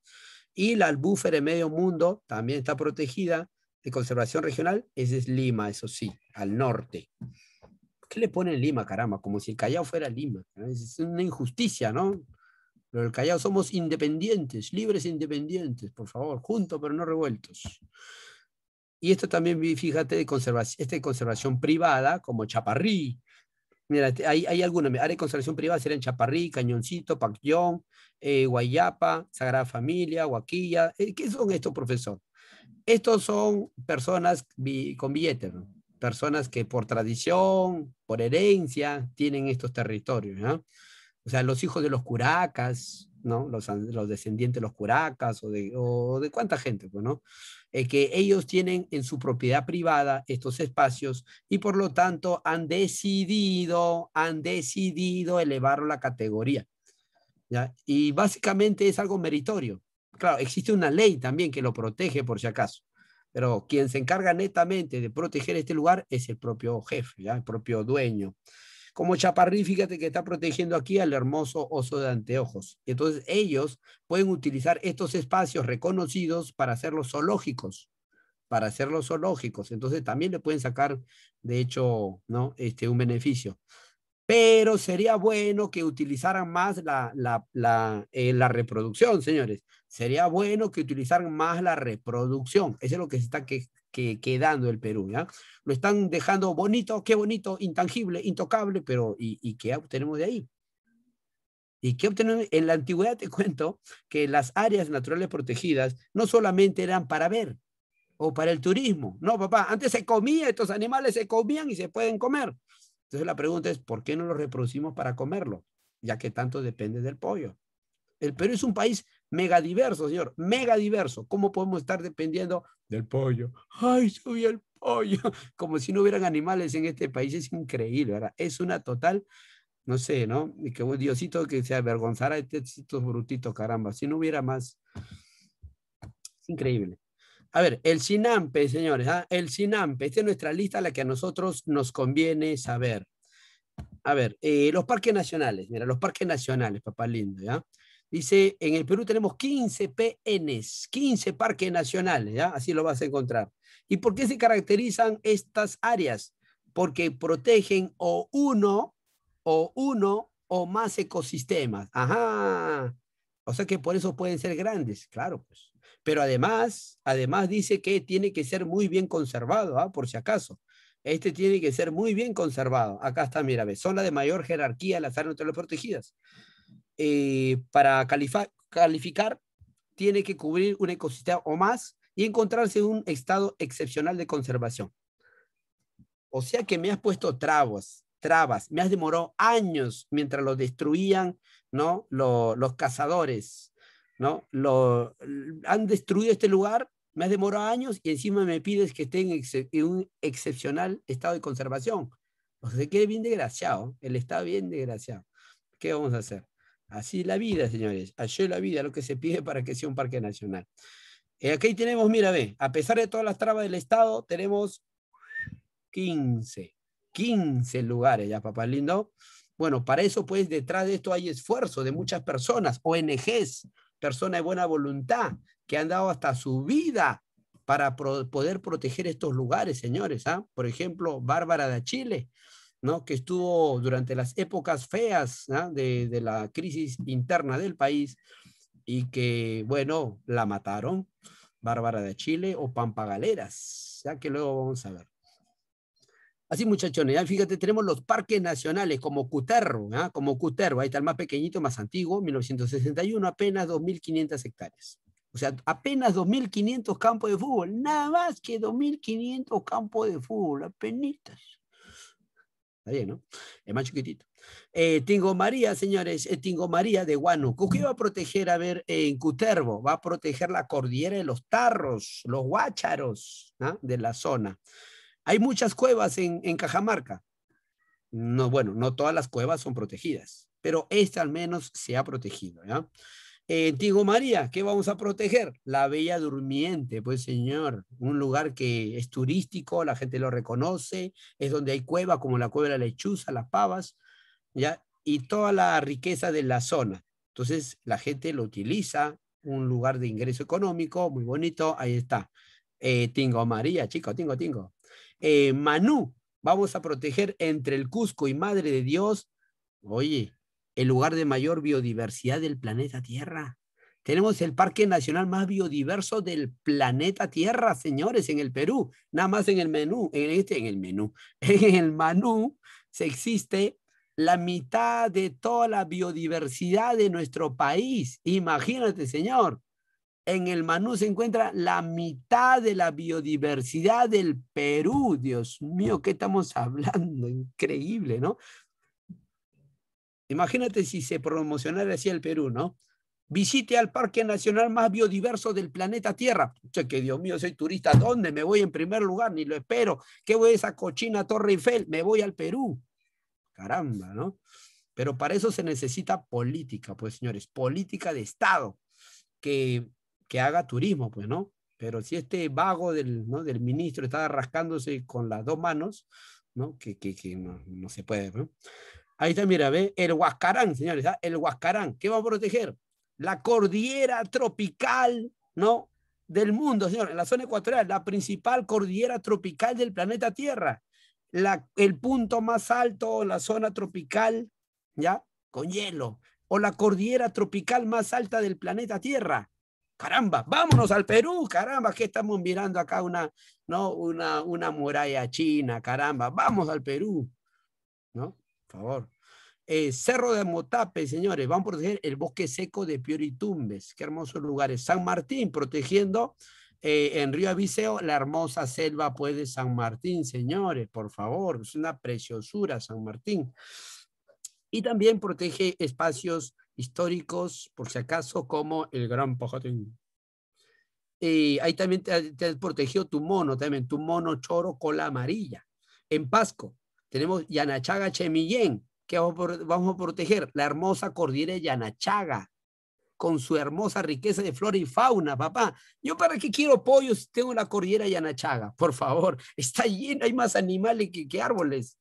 Y la albúfera de medio mundo también está protegida de conservación regional. Ese es Lima, eso sí, al norte. ¿Qué le pone Lima, caramba? Como si el Callao fuera Lima. Es una injusticia, ¿no? Pero el Callao somos independientes, libres e independientes, por favor, juntos pero no revueltos. Y esto también, fíjate, de conservación, este de conservación privada, como Chaparrí. Mira, hay, hay algunas áreas de conservación privada, serían Chaparrí, Cañoncito, Pacllón, eh, Guayapa, Sagrada Familia, Guaquilla. Eh, ¿Qué son estos, profesor? Estos son personas con billetes, personas que por tradición, por herencia, tienen estos territorios. O sea, los hijos de los curacas, ¿no? Los, los descendientes de los curacas o de, o cuánta gente, pues, ¿no? Eh, que ellos tienen en su propiedad privada estos espacios y por lo tanto han decidido, han decidido elevar la categoría. Y básicamente es algo meritorio. Claro, existe una ley también que lo protege por si acaso, pero quien se encarga netamente de proteger este lugar es el propio jefe, el propio dueño. Como Chaparrí, fíjate que está protegiendo aquí al hermoso oso de anteojos. Entonces ellos pueden utilizar estos espacios reconocidos para hacerlos zoológicos, para hacerlos zoológicos. Entonces también le pueden sacar, de hecho, ¿no? este, un beneficio. Pero sería bueno que utilizaran más la, la, eh, reproducción, señores. Sería bueno que utilizaran más la reproducción. Eso es lo que se está que, quedando el Perú. ¿ya? Lo están dejando bonito, qué bonito, intangible, intocable, pero ¿y, qué obtenemos de ahí? ¿Y qué obtenemos? En la antigüedad te *laughs* cuento que las áreas naturales protegidas no solamente eran para ver o para el turismo. No, papá, antes se comía, estos animales se comían y se pueden comer. Entonces la pregunta es, ¿por qué no los reproducimos para comerlo? Ya que tanto depende del pollo. El Perú es un país mega diverso, señor, mega diverso. ¿Cómo podemos estar dependiendo del pollo. ¡Ay, subí el pollo! *laughs* Como si no hubieran animales en este país. Es increíble, ¿verdad? Es una total, no sé, ¿no? Y que Diosito que se avergonzara de este estos brutitos, caramba. Si no hubiera más. Es increíble. A ver, el SINAMPE, señores, ¿ah? el SINAMPE, esta es nuestra lista la que a nosotros nos conviene saber. A ver, eh, los parques nacionales, mira, los parques nacionales, papá lindo, ¿ya? Dice, en el Perú tenemos 15 PNs, 15 parques nacionales, ¿ya? así lo vas a encontrar. ¿Y por qué se caracterizan estas áreas? Porque protegen o uno, o uno o más ecosistemas. Ajá. O sea que por eso pueden ser grandes, claro, pues. Pero además, además dice que tiene que ser muy bien conservado, ¿ah? por si acaso. Este tiene que ser muy bien conservado. Acá está, mira, ve, son las de mayor jerarquía las áreas naturales protegidas. Eh, para calificar tiene que cubrir un ecosistema o más y encontrarse en un estado excepcional de conservación. O sea que me has puesto trabas, trabas, me has demorado años mientras lo destruían, ¿no? los cazadores, ¿no? Lo, han destruido este lugar, me has demorado años y encima me pides que esté en, un excepcional estado de conservación. O sea, se quede bien desgraciado, el estado bien desgraciado. ¿Qué vamos a hacer? Así es la vida, señores. Así es la vida, lo que se pide para que sea un parque nacional. Eh, aquí tenemos, mira, ve, a pesar de todas las trabas del Estado, tenemos 15, 15 lugares, ya papá lindo. Bueno, para eso, pues, detrás de esto hay esfuerzo de muchas personas, ONGs, personas de buena voluntad, que han dado hasta su vida para poder proteger estos lugares, señores. ¿ah? Por ejemplo, Bárbara de Chile, que estuvo durante las épocas feas ¿ah? de, la crisis interna del país y que, bueno, la mataron, Bárbara de Chile o pampagaleras ya que luego vamos a ver. Así muchachones, ya fíjate, tenemos los parques nacionales como Cuterro, ¿ah? como Cuterro, ahí está el más pequeñito, más antiguo, 1961, apenas 2.500 hectáreas. O sea, apenas 2.500 campos de fútbol, nada más que 2.500 campos de fútbol, apenas Está bien, ¿no? Es más chiquitito. Eh, Tingo María, señores, Tingo María de Guano. ¿Qué va a proteger? A ver, en Cutervo, va a proteger la cordillera de los tarros, los guácharos ¿no? ¿ah? de la zona. Hay muchas cuevas en, en Cajamarca. No, bueno, no todas las cuevas son protegidas, pero esta al menos se ha protegido. ¿ya? Tingo eh, María, ¿qué vamos a proteger? La Bella Durmiente, pues señor, un lugar que es turístico, la gente lo reconoce, es donde hay cuevas como la cueva de la lechuza, las pavas, ¿ya? y toda la riqueza de la zona. Entonces la gente lo utiliza, un lugar de ingreso económico, muy bonito, ahí está. Eh, tingo María, chico, tingo, tingo. Eh, Manú, vamos a proteger entre el Cusco y Madre de Dios. Oye, el lugar de mayor biodiversidad del planeta Tierra. Tenemos el parque nacional más biodiverso del planeta Tierra, señores, en el Perú. Nada más en el menú, en este, en el menú, *laughs* en el Manú se existe la mitad de toda la biodiversidad de nuestro país. Imagínate, señor. En el Manú se encuentra la mitad de la biodiversidad del Perú. Dios mío, ¿qué estamos *laughs* hablando? Increíble, ¿no? Imagínate si se promocionara así el Perú, ¿no? Visite al parque nacional más biodiverso del planeta Tierra. que Dios mío, soy turista. ¿Dónde me voy en primer lugar? Ni lo espero. ¿Qué voy a esa cochina Torre Eiffel? Me voy al Perú. Caramba, ¿no? Pero para eso se necesita política, pues, señores. Política de Estado que, que haga turismo, pues, ¿no? Pero si este vago del, ¿no? del ministro está rascándose con las dos manos, ¿no? Que, no se puede, ¿no? Ahí está, mira, ve, el Huascarán, señores, ¿ah? el Huascarán. ¿Qué va a proteger? La cordillera tropical, ¿no? Del mundo, señores, la zona ecuatorial, la principal cordillera tropical del planeta Tierra. La, el punto más alto, la zona tropical, ¿ya? Con hielo. O la cordillera tropical más alta del planeta Tierra. Caramba, vámonos al Perú, caramba, que estamos mirando acá una, ¿no? una, una muralla china, caramba, vamos al Perú, ¿no? favor. Eh, Cerro de Motape, señores, vamos a proteger el bosque seco de Pioritumbes. Qué hermosos lugares. San Martín, protegiendo eh, en Río Aviseo la hermosa selva pues, de San Martín, señores, por favor. Es una preciosura San Martín. Y también protege espacios históricos, por si acaso, como el Gran Pajatín. Y ahí también te, protegió tu mono, también tu mono choro cola amarilla. En Pasco, tenemos Yanachaga Chemillén, que vamos a proteger la hermosa cordillera de Yanachaga, con su hermosa riqueza de flora y fauna, papá. Yo para qué quiero pollos si tengo la cordillera de Yanachaga, por favor. *laughs* Está lleno, hay más animales que, que árboles,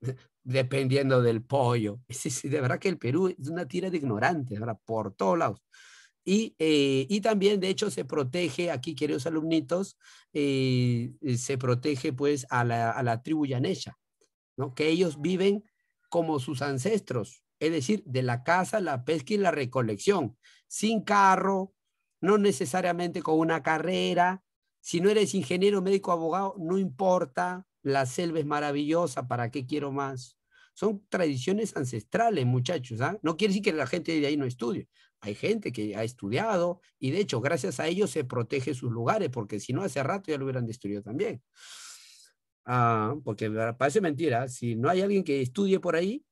*laughs* dependiendo del pollo. *laughs* sí de verdad que el Perú es una tira de ignorantes, ¿verdad? Por todos lados. Y, eh, y, también, de hecho, se protege, aquí queridos alumnitos, eh, se protege pues a la, a la tribu yanesha. ¿no? que ellos viven como sus ancestros, es decir, de la caza, la pesca y la recolección, sin carro, no necesariamente con una carrera. Si no eres ingeniero, médico, abogado, no importa, la selva es maravillosa, ¿para qué quiero más? Son tradiciones ancestrales, muchachos. ¿ah? No quiere decir que la gente de ahí no estudie. Hay gente que ha estudiado y de hecho, gracias a ellos se protege sus lugares, porque si no, hace rato ya lo hubieran destruido también. Ah, porque parece mentira, si no hay alguien que estudie por ahí,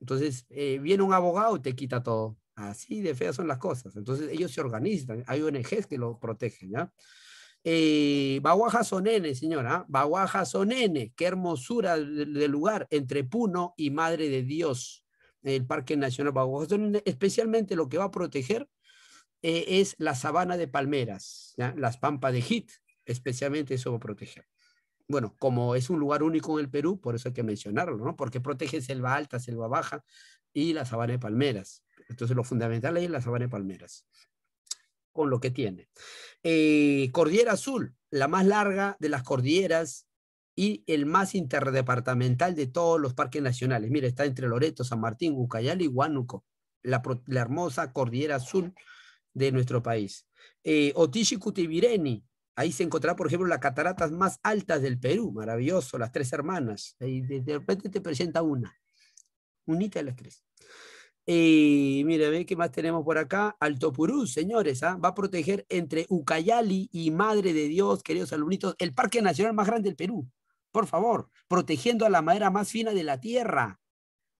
entonces eh, viene un abogado y te quita todo. Así de feas son las cosas. Entonces ellos se organizan, hay ONGs que lo protegen, ¿ya? Eh, Sonene, señora, Baguaja Sonene, qué hermosura de lugar, entre Puno y Madre de Dios, el Parque Nacional Baguaja especialmente lo que va a proteger eh, es la sabana de palmeras, las pampas de Hit, especialmente eso va a proteger bueno, como es un lugar único en el Perú, por eso hay que mencionarlo, ¿no? Porque protege selva alta, selva baja y la sabana de palmeras. Entonces lo fundamental es la sabana de palmeras, con lo que tiene. Eh, cordillera Azul, la más larga de las cordilleras y el más interdepartamental de todos los parques nacionales. Mira, está entre Loreto, San Martín, Ucayali y Huánuco, la, hermosa Cordillera Azul de nuestro país. Eh, Otichi Ahí se encontrará, por ejemplo, las cataratas más altas del Perú, maravilloso, las tres hermanas. Y de, repente te presenta una, unita de las tres. Y eh, mira, ve qué más tenemos por acá. Alto Purú, señores, ¿ah? va a proteger entre Ucayali y Madre de Dios, queridos alumnitos, el parque nacional más grande del Perú. Por favor, protegiendo a la madera más fina de la tierra.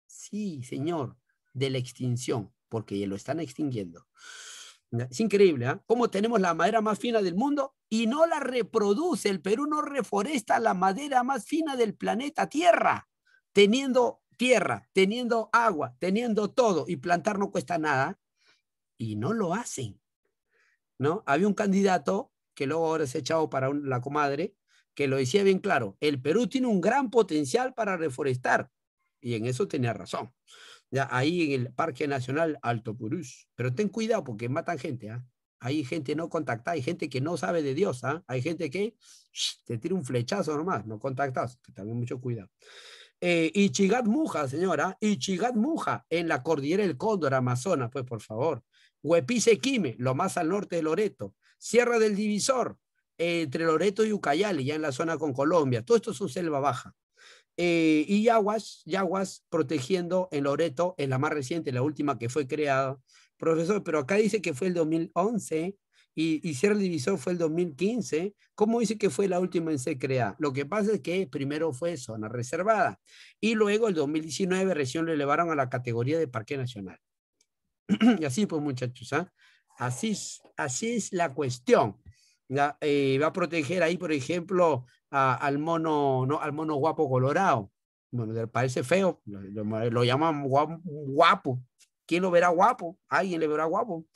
Sí, señor, de la extinción, porque lo están extinguiendo. Es increíble, ¿eh? Cómo tenemos la madera más fina del mundo y no la reproduce. El Perú no reforesta la madera más fina del planeta Tierra, teniendo tierra, teniendo agua, teniendo todo y plantar no cuesta nada. Y no lo hacen, ¿no? Había un candidato que luego ahora se ha echado para la comadre, que lo decía bien claro, el Perú tiene un gran potencial para reforestar. Y en eso tenía razón ahí en el Parque Nacional Alto Purús. Pero ten cuidado porque matan gente, ¿ah? Hay gente no contactada, hay gente que no sabe de Dios, ¿ah? Hay gente que te tira un flechazo nomás, no contactas, también mucho cuidado. Eh, Ichigat Muja, señora, Ichigat Muja, en la cordillera del Cóndor, Amazonas, pues por favor. Huepice Quime, lo más al norte de Loreto. Sierra del Divisor, entre Loreto y Ucayali, ya en la zona con Colombia. Todo esto es un selva baja. Eh, y Yaguas, Yaguas protegiendo en Loreto, en la más reciente, la última que fue creada. Profesor, pero acá dice que fue el 2011 y, y Sierra Divisor fue el 2015. ¿Cómo dice que fue la última en ser creada? Lo que pasa es que primero fue zona reservada y luego el 2019 recién lo elevaron a la categoría de Parque Nacional. *clears throat* y así pues muchachos, ¿ah? así, es, así es la cuestión. Eh, va a proteger ahí, por ejemplo, al, mono, ¿no? al mono guapo colorado. Bueno, parece feo, lo, llaman guapo, ¿Quién lo verá guapo? Alguien le verá guapo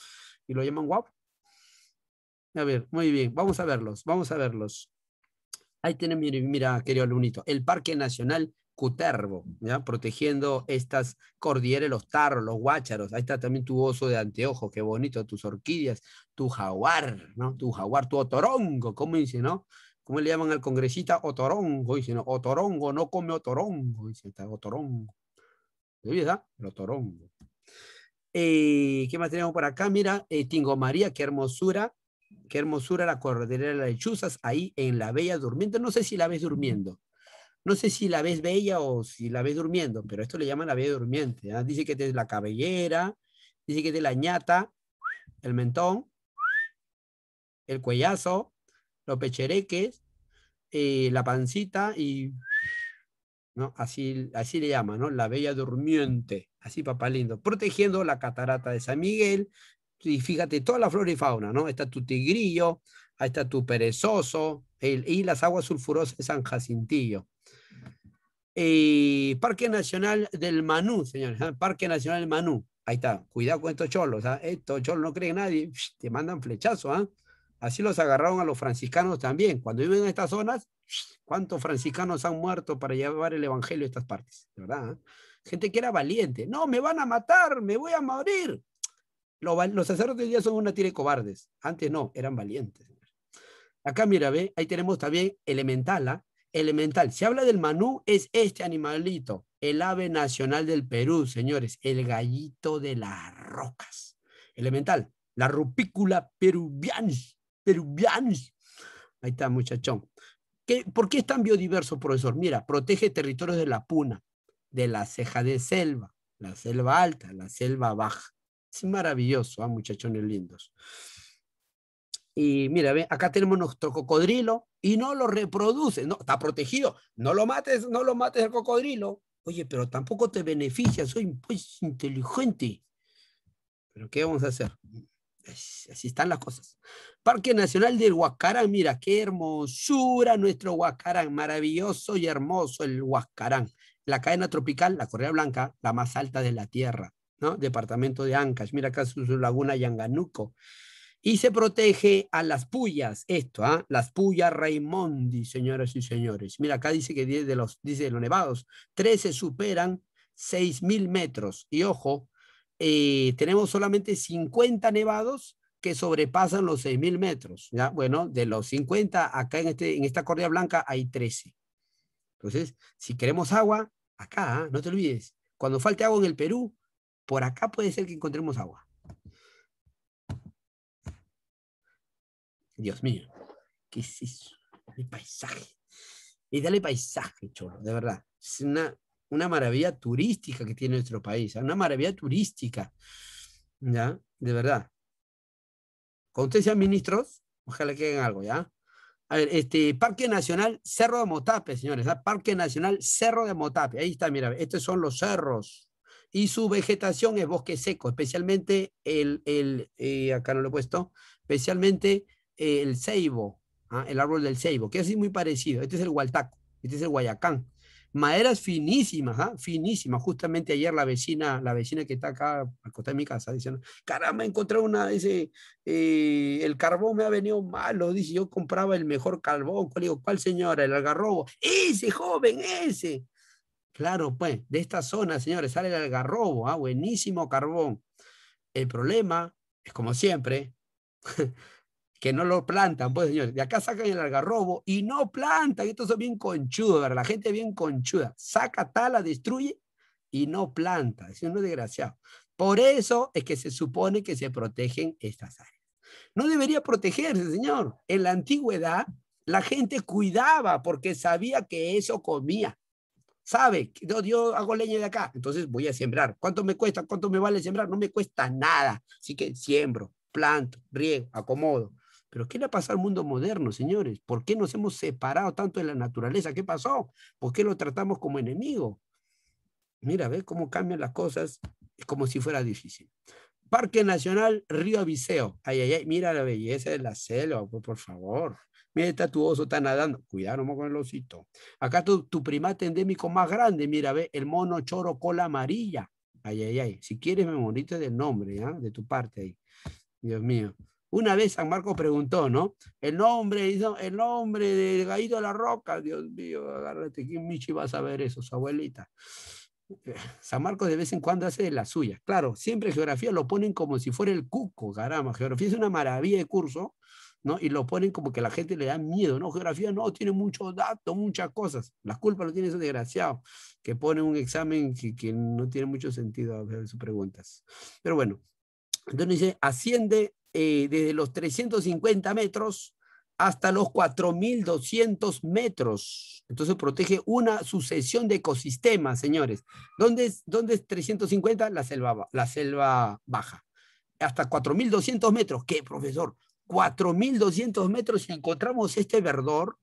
y lo llaman guapo. A ver, muy bien, vamos a verlos, vamos a verlos. Ahí tienen, mira, querido alumnito, el Parque Nacional Cuterbo ¿ya? protegiendo estas cordilleras, los tarros, los guácharos. Ahí está también tu oso de anteojo, qué bonito, tus orquídeas, tu jaguar, ¿no? Tu jaguar, tu otorongo, ¿cómo dice, no? ¿cómo le llaman al congresista? Otorongo, dice no, otorongo, no come otorongo, Dice está otorongo. ¿De El otorongo. Eh, ¿Qué más tenemos por acá? Mira, eh, Tingo María, qué hermosura, qué hermosura la cordillera de las lechuzas ahí en la Bella Durmiente. No sé si la ves durmiendo. No sé si la ves bella o si la ves durmiendo, pero esto le llaman la Bella Durmiente. ¿ah? Dice que es la cabellera, dice que es la ñata, el mentón, el cuellazo, los pechereques, eh, la pancita y ¿no? Así, así le llaman, ¿no? La bella durmiente, así papá lindo, protegiendo la catarata de San Miguel. Y fíjate, toda la flora y fauna, ¿no? Está tu tigrillo, ahí está tu perezoso, y las aguas sulfurosas de San Jacintillo. Eh, Parque Nacional del Manú, señores, ¿eh? Parque Nacional del Manú. Ahí está, cuidado con estos cholos, ¿ah? estos cholos no creen nadie, te mandan flechazo, ¿ah? Así los agarraron a los franciscanos también. Cuando viven en estas zonas, ¿cuántos franciscanos han muerto para llevar el evangelio a estas partes? verdad? ¿eh? Gente que era valiente. No, me van a matar, me voy a morir. Los, sacerdotes sacerdotes ya son una tira de cobardes. Antes no, eran valientes. Acá, mira, ve, ahí tenemos también elemental, ¿ah? Elemental. Si habla del manú, es este animalito, el ave nacional del Perú, señores, el gallito de las rocas. Elemental, la rupícula peruviana Ahí está, muchachón. ¿Por qué es tan biodiverso, profesor? Mira, protege territorios de la puna, de la ceja de selva, la selva alta, la selva baja. Es maravilloso, ¿ah, muchachones lindos. Y mira, acá tenemos nuestro cocodrilo y no lo reproduce, no, está protegido. No lo mates, no lo mates el cocodrilo. Oye, pero tampoco te beneficia, soy pues inteligente. Pero ¿qué vamos a hacer? Así están las cosas. Parque Nacional del Huascarán, mira qué hermosura nuestro Huascarán, maravilloso y hermoso el Huascarán. La cadena tropical, la Correa Blanca, la más alta de la Tierra, ¿no? Departamento de Ancash, mira acá su, laguna Yanganuco. Y se protege a las puyas, esto, ¿ah? Las puyas Raimondi, señoras y señores. Mira, acá dice que 10 de los, dice de los nevados, 13 superan 6.000 metros. Y ojo, eh, tenemos solamente 50 nevados que sobrepasan los 6.000 metros. ¿ya? Bueno, de los 50, acá en, este, en esta cordilla blanca hay 13. Entonces, si queremos agua, acá, ¿ah? no te olvides, cuando falte agua en el Perú, por acá puede ser que encontremos agua. Dios mío, ¿qué es eso? El paisaje. Y dale paisaje, cholo, de verdad. Es una una maravilla turística que tiene nuestro país, ¿ah? una maravilla turística, ¿ya? De verdad. con ustedes ministros, ojalá que hagan algo, ¿ya? A ver, este Parque Nacional Cerro de Motape, señores, ¿ah? Parque Nacional Cerro de Motape, ahí está, mira, estos son los cerros. Y su vegetación es bosque seco, especialmente el, el eh, acá no lo he puesto, especialmente eh, el ceibo, ¿ah? el árbol del ceibo, que es muy parecido. Este es el hualtaco, este es el guayacán maderas finísimas, ¿ah? finísimas. Justamente ayer la vecina, la vecina que está acá al costado de mi casa, diciendo, caramba, encontré una, dice, eh, el carbón me ha venido malo, dice, yo compraba el mejor carbón. Le digo, ¿cuál señora? El algarrobo. Ese joven, ese. Claro, pues, de esta zona, señores, sale el algarrobo, ¿ah? buenísimo carbón. El problema es como siempre, *laughs* que no lo plantan, pues señores, de acá sacan el algarrobo y no plantan, esto es bien conchudo, La gente bien conchuda, saca tala, destruye y no planta, es uno desgraciado. Por eso es que se supone que se protegen estas áreas. No debería protegerse, señor. En la antigüedad la gente cuidaba porque sabía que eso comía. Sabe, yo hago leña de acá, entonces voy a sembrar. ¿Cuánto me cuesta? ¿Cuánto me vale sembrar? No me cuesta nada. Así que siembro, planto, riego, acomodo pero ¿qué le ha pasado al mundo moderno, señores? ¿Por qué nos hemos separado tanto de la naturaleza? ¿Qué pasó? ¿Por qué lo tratamos como enemigo? Mira, ve cómo cambian las cosas, es como si fuera difícil. Parque Nacional Río Aviseo. Ay, ay, ay, mira la belleza de la selva, por, favor. Mira, está tu oso, está nadando. Cuidado con el osito. Acá tu, tu primate endémico más grande, mira, ve, el mono choro cola amarilla. Ay, ay, ay. Si quieres, me del nombre, ¿ah? de tu parte ahí. Dios mío. Una vez San Marcos preguntó, ¿no? El nombre, el nombre del gallito de la roca. Dios mío, agárrate, ¿quién Michi va a saber eso, su abuelita? *laughs* San Marcos de vez en cuando hace la suya. Claro, siempre geografía lo ponen como si fuera el cuco, caramba. Geografía es una maravilla de curso, ¿no? Y lo ponen como que la gente le da miedo, ¿no? Geografía no, tiene muchos datos, muchas cosas. Las culpas lo tiene ese desgraciado, que pone un examen que, que no tiene mucho sentido a ver sus preguntas. Pero bueno, entonces dice, asciende eh, desde los 350 metros hasta los 4.200 metros. Entonces protege una sucesión de ecosistemas, señores. ¿Dónde es, 350? La selva, la selva baja. Hasta 4.200 metros. ¿Qué, profesor? 4.200 metros y encontramos este verdor.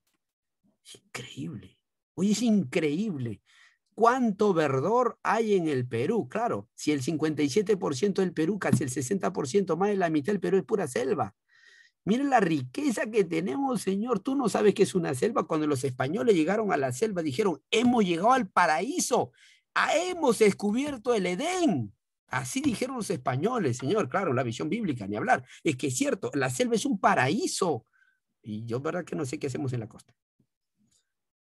Es increíble. Oye, es increíble cuánto verdor hay en el Perú. Claro, si el 57% del Perú, casi el 60%, más de la mitad del Perú es pura selva. Mira la riqueza que tenemos, Señor. Tú no sabes que es una selva. Cuando los españoles llegaron a la selva, dijeron, hemos llegado al paraíso, ah, hemos descubierto el Edén. Así dijeron los españoles, Señor. Claro, la visión bíblica, ni hablar. Es que es cierto, la selva es un paraíso. Y yo, verdad que no sé qué hacemos en la costa.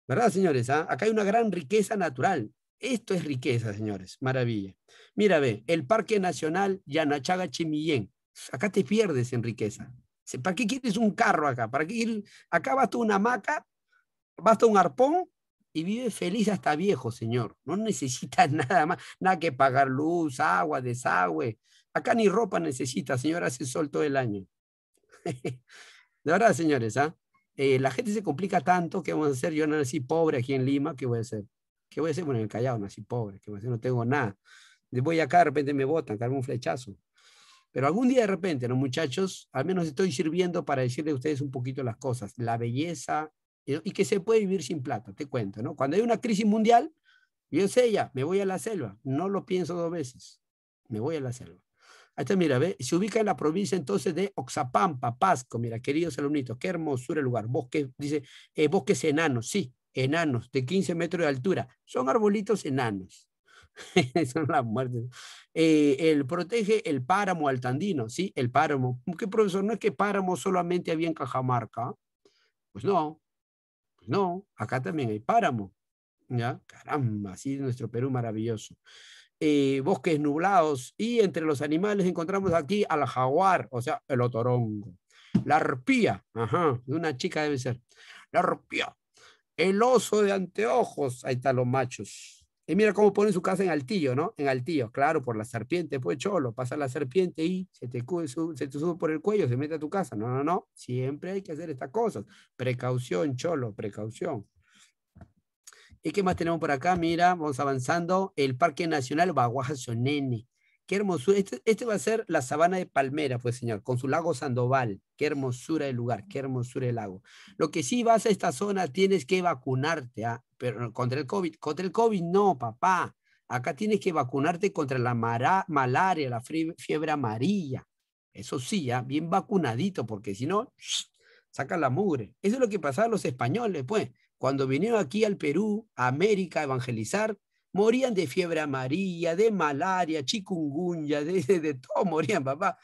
¿Verdad, señores? Ah? Acá hay una gran riqueza natural. Esto es riqueza, señores. Maravilla. Mira, ve, el Parque Nacional Yanachaga Chimillén. Acá te pierdes en riqueza. ¿Para qué quieres un carro acá? ¿Para qué ir? Acá basta una hamaca, basta un arpón y vive feliz hasta viejo, señor. No necesitas *laughs* nada más, nada que pagar luz, agua, desagüe. Acá ni ropa necesitas, señor, hace sol todo el año. *laughs* De verdad, señores, ah, eh, la gente se complica tanto ¿qué vamos a hacer, yo nací pobre aquí en Lima, ¿qué voy a hacer? ¿Qué voy a hacer? Bueno, en el Callao nací pobre, ¿qué voy a hacer? No tengo nada. Voy acá, de repente me botan, cargo un flechazo. Pero algún día de repente, ¿no, muchachos, al menos estoy sirviendo para decirle a ustedes un poquito las cosas, la belleza eh, y que se puede vivir sin plata, te cuento, ¿no? Cuando hay una crisis mundial, yo sé ya, me voy a la selva, no lo pienso dos veces, me voy a la selva. Ahí mira, ve, se ubica en la provincia entonces de Oxapampa, Pasco, mira, queridos alumnitos, qué hermosura el lugar, bosque, dice, eh, bosques enanos, sí, enanos, de 15 metros de altura, son arbolitos enanos, *laughs* son las muertes. Eh, el protege el páramo altandino, sí, el páramo. ¿Qué profesor? No es que páramo solamente había en Cajamarca, pues no, pues no, acá también hay páramo, ¿ya? Caramba, sí, nuestro Perú maravilloso. Eh, bosques nublados y entre los animales encontramos aquí al jaguar, o sea, el otorongo, la arpía, ajá, una chica debe ser, la arpía, el oso de anteojos, ahí están los machos. Y mira cómo pone su casa en altillo, ¿no? En altillo, claro, por la serpiente, pues cholo, pasa la serpiente y se te, sube, se te sube por el cuello, se mete a tu casa. No, no, no, siempre hay que hacer estas cosas. Precaución, cholo, precaución. ¿Y qué más tenemos por acá? Mira, vamos avanzando. El Parque Nacional Baguazonene. Qué hermosura. Este, este, va a ser la sabana de Palmera, pues señor, con su lago Sandoval. Qué hermosura el lugar, qué hermosura el lago. Lo que sí vas a esta zona tienes que vacunarte, ¿ah? pero contra el COVID. Contra el COVID no, papá. Acá tienes que vacunarte contra la malaria, la fiebre amarilla. Eso sí, ¿ah? bien vacunadito, porque si no, saca la mugre. Eso es lo que pasaba a los españoles, pues cuando vinieron aquí al Perú, a América, a evangelizar, morían de fiebre amarilla, de malaria, chikungunya, de, de, todo morían, papá.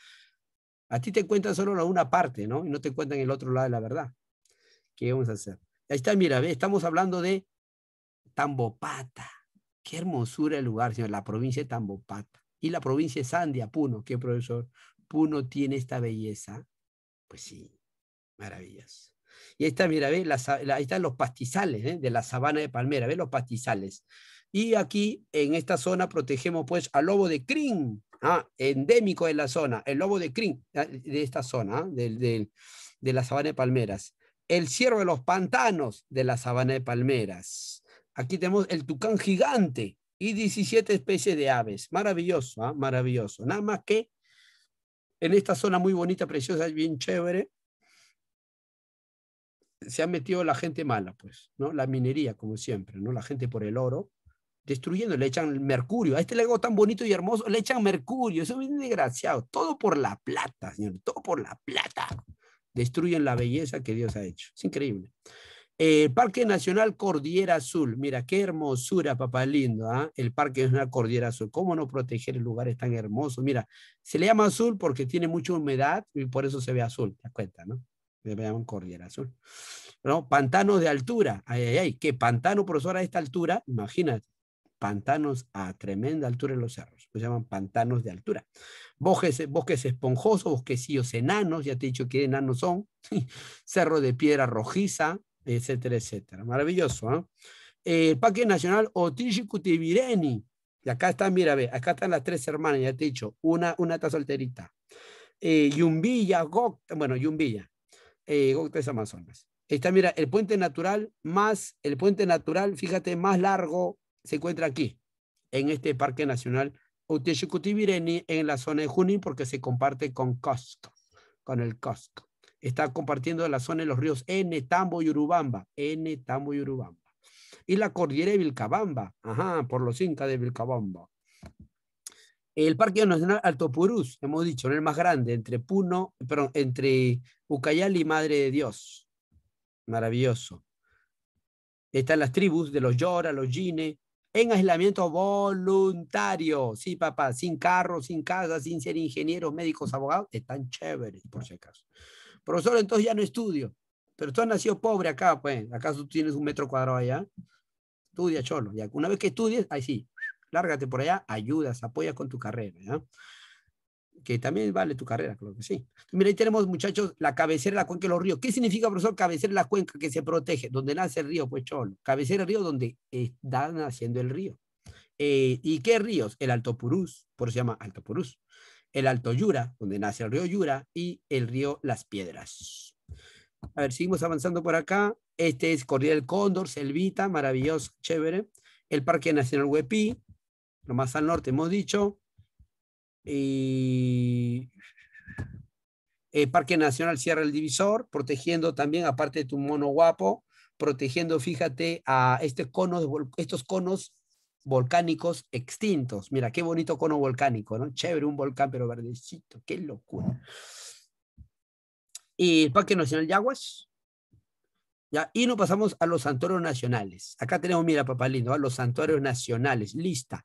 A ti te cuentan solo la una parte, ¿no? Y no te cuentan el otro lado de la verdad. ¿Qué vamos a hacer? Ahí está, mira, ve, estamos hablando de Tambopata. Qué hermosura el lugar, señor, la provincia de Tambopata. Y la provincia de Sandia, Puno, qué profesor. Puno tiene esta belleza. Pues sí, maravilloso. Y ahí está, mira, ¿ves? ahí están los pastizales ¿eh? de la sabana de palmera, ¿ves? Los pastizales. Y aquí, en esta zona, protegemos pues al lobo de crin, ah, endémico de la zona, el lobo de crin, ah, de esta zona, ah, de, la sabana de palmeras. El ciervo de los pantanos de la sabana de palmeras. Aquí tenemos el tucán gigante y 17 especies de aves. Maravilloso, maravilloso. Nada más que en esta zona muy bonita, preciosa, bien chévere, se ha metido la gente mala, pues, ¿no? La minería, como siempre, ¿no? La gente por el oro, destruyendo, le echan mercurio. A este lago tan bonito y hermoso, le echan mercurio. Eso es desgraciado. Todo por la plata, señor. Todo por la plata. Destruyen la belleza que Dios ha hecho. Es increíble. El Parque Nacional Cordillera Azul. Mira, qué hermosura, papá lindo. ¿ah? El Parque Nacional Cordillera Azul. ¿Cómo no proteger el lugares tan hermoso. Mira, se le llama azul porque tiene mucha humedad y por eso se ve azul. ¿Te das cuenta, no? llaman Azul. ¿No? Pantanos de altura, ay, ay, ay, qué pantano, profesor, a esta altura, imagínate, pantanos a tremenda altura en los cerros, los llaman pantanos de altura. Bosques, bosques esponjosos, bosquecillos enanos, ya te he dicho que enanos son, *laughs* cerro de piedra rojiza, etcétera, etcétera. Maravilloso, ¿ah? El Parque Nacional otishi y acá están, mira, ve, acá están las tres hermanas, ya te he dicho, una, una está solterita. Eh, Yumbilla, Gok, bueno, Yumbilla, eh, Amazonas. Está, mira, el puente natural más, el puente natural, fíjate, más largo se encuentra aquí, en este Parque Nacional Uteshukutivireni, en la zona de Junín, porque se comparte con Costco, con el Costco. Está compartiendo la zona de los ríos N, Tambo y Urubamba, N, Tambo y Urubamba. Y la cordillera de Vilcabamba, ajá, por los incas de Vilcabamba. El Parque Nacional Alto Purús, hemos dicho, el más grande, entre Puno, perdón, entre Ucayali y Madre de Dios. Maravilloso. Están las tribus de los Yora, los Yine, en aislamiento voluntario. Sí, papá, sin carro, sin casa, sin ser ingenieros, médicos, abogados. Están chéveres, por si acaso. Profesor, entonces ya no estudio. Pero tú has nacido pobre acá, pues. ¿Acaso tú tienes un metro cuadrado allá? Estudia, cholo. Ya. Una vez que estudies, ahí sí, lárgate por allá, ayudas, apoyas con tu carrera, ¿no? que también vale tu carrera, creo que sí. Mira, ahí tenemos, muchachos, la cabecera de la cuenca de los ríos. ¿Qué significa, profesor, cabecera de la cuenca que se protege? Donde nace el río, pues cholo. Cabecera del río donde está naciendo el río. Eh, ¿Y qué ríos? El Alto Purús, por eso se llama Alto Purús. El Alto Yura, donde nace el río Yura, y el río Las Piedras. A ver, seguimos avanzando por acá. Este es del Cóndor, Selvita, maravilloso, chévere. El Parque Nacional Huepí, lo más al norte hemos dicho. Y eh, eh, Parque Nacional Sierra el Divisor, protegiendo también, aparte de tu mono guapo, protegiendo, fíjate, a este estos conos volcánicos extintos. Mira, qué bonito cono volcánico, ¿no? Chévere, un volcán, pero verdecito, qué locura. Y el Parque Nacional Yaguas. Ya, y nos pasamos a los santuarios nacionales. Acá tenemos, mira, papá lindo, a ¿eh? los santuarios nacionales, lista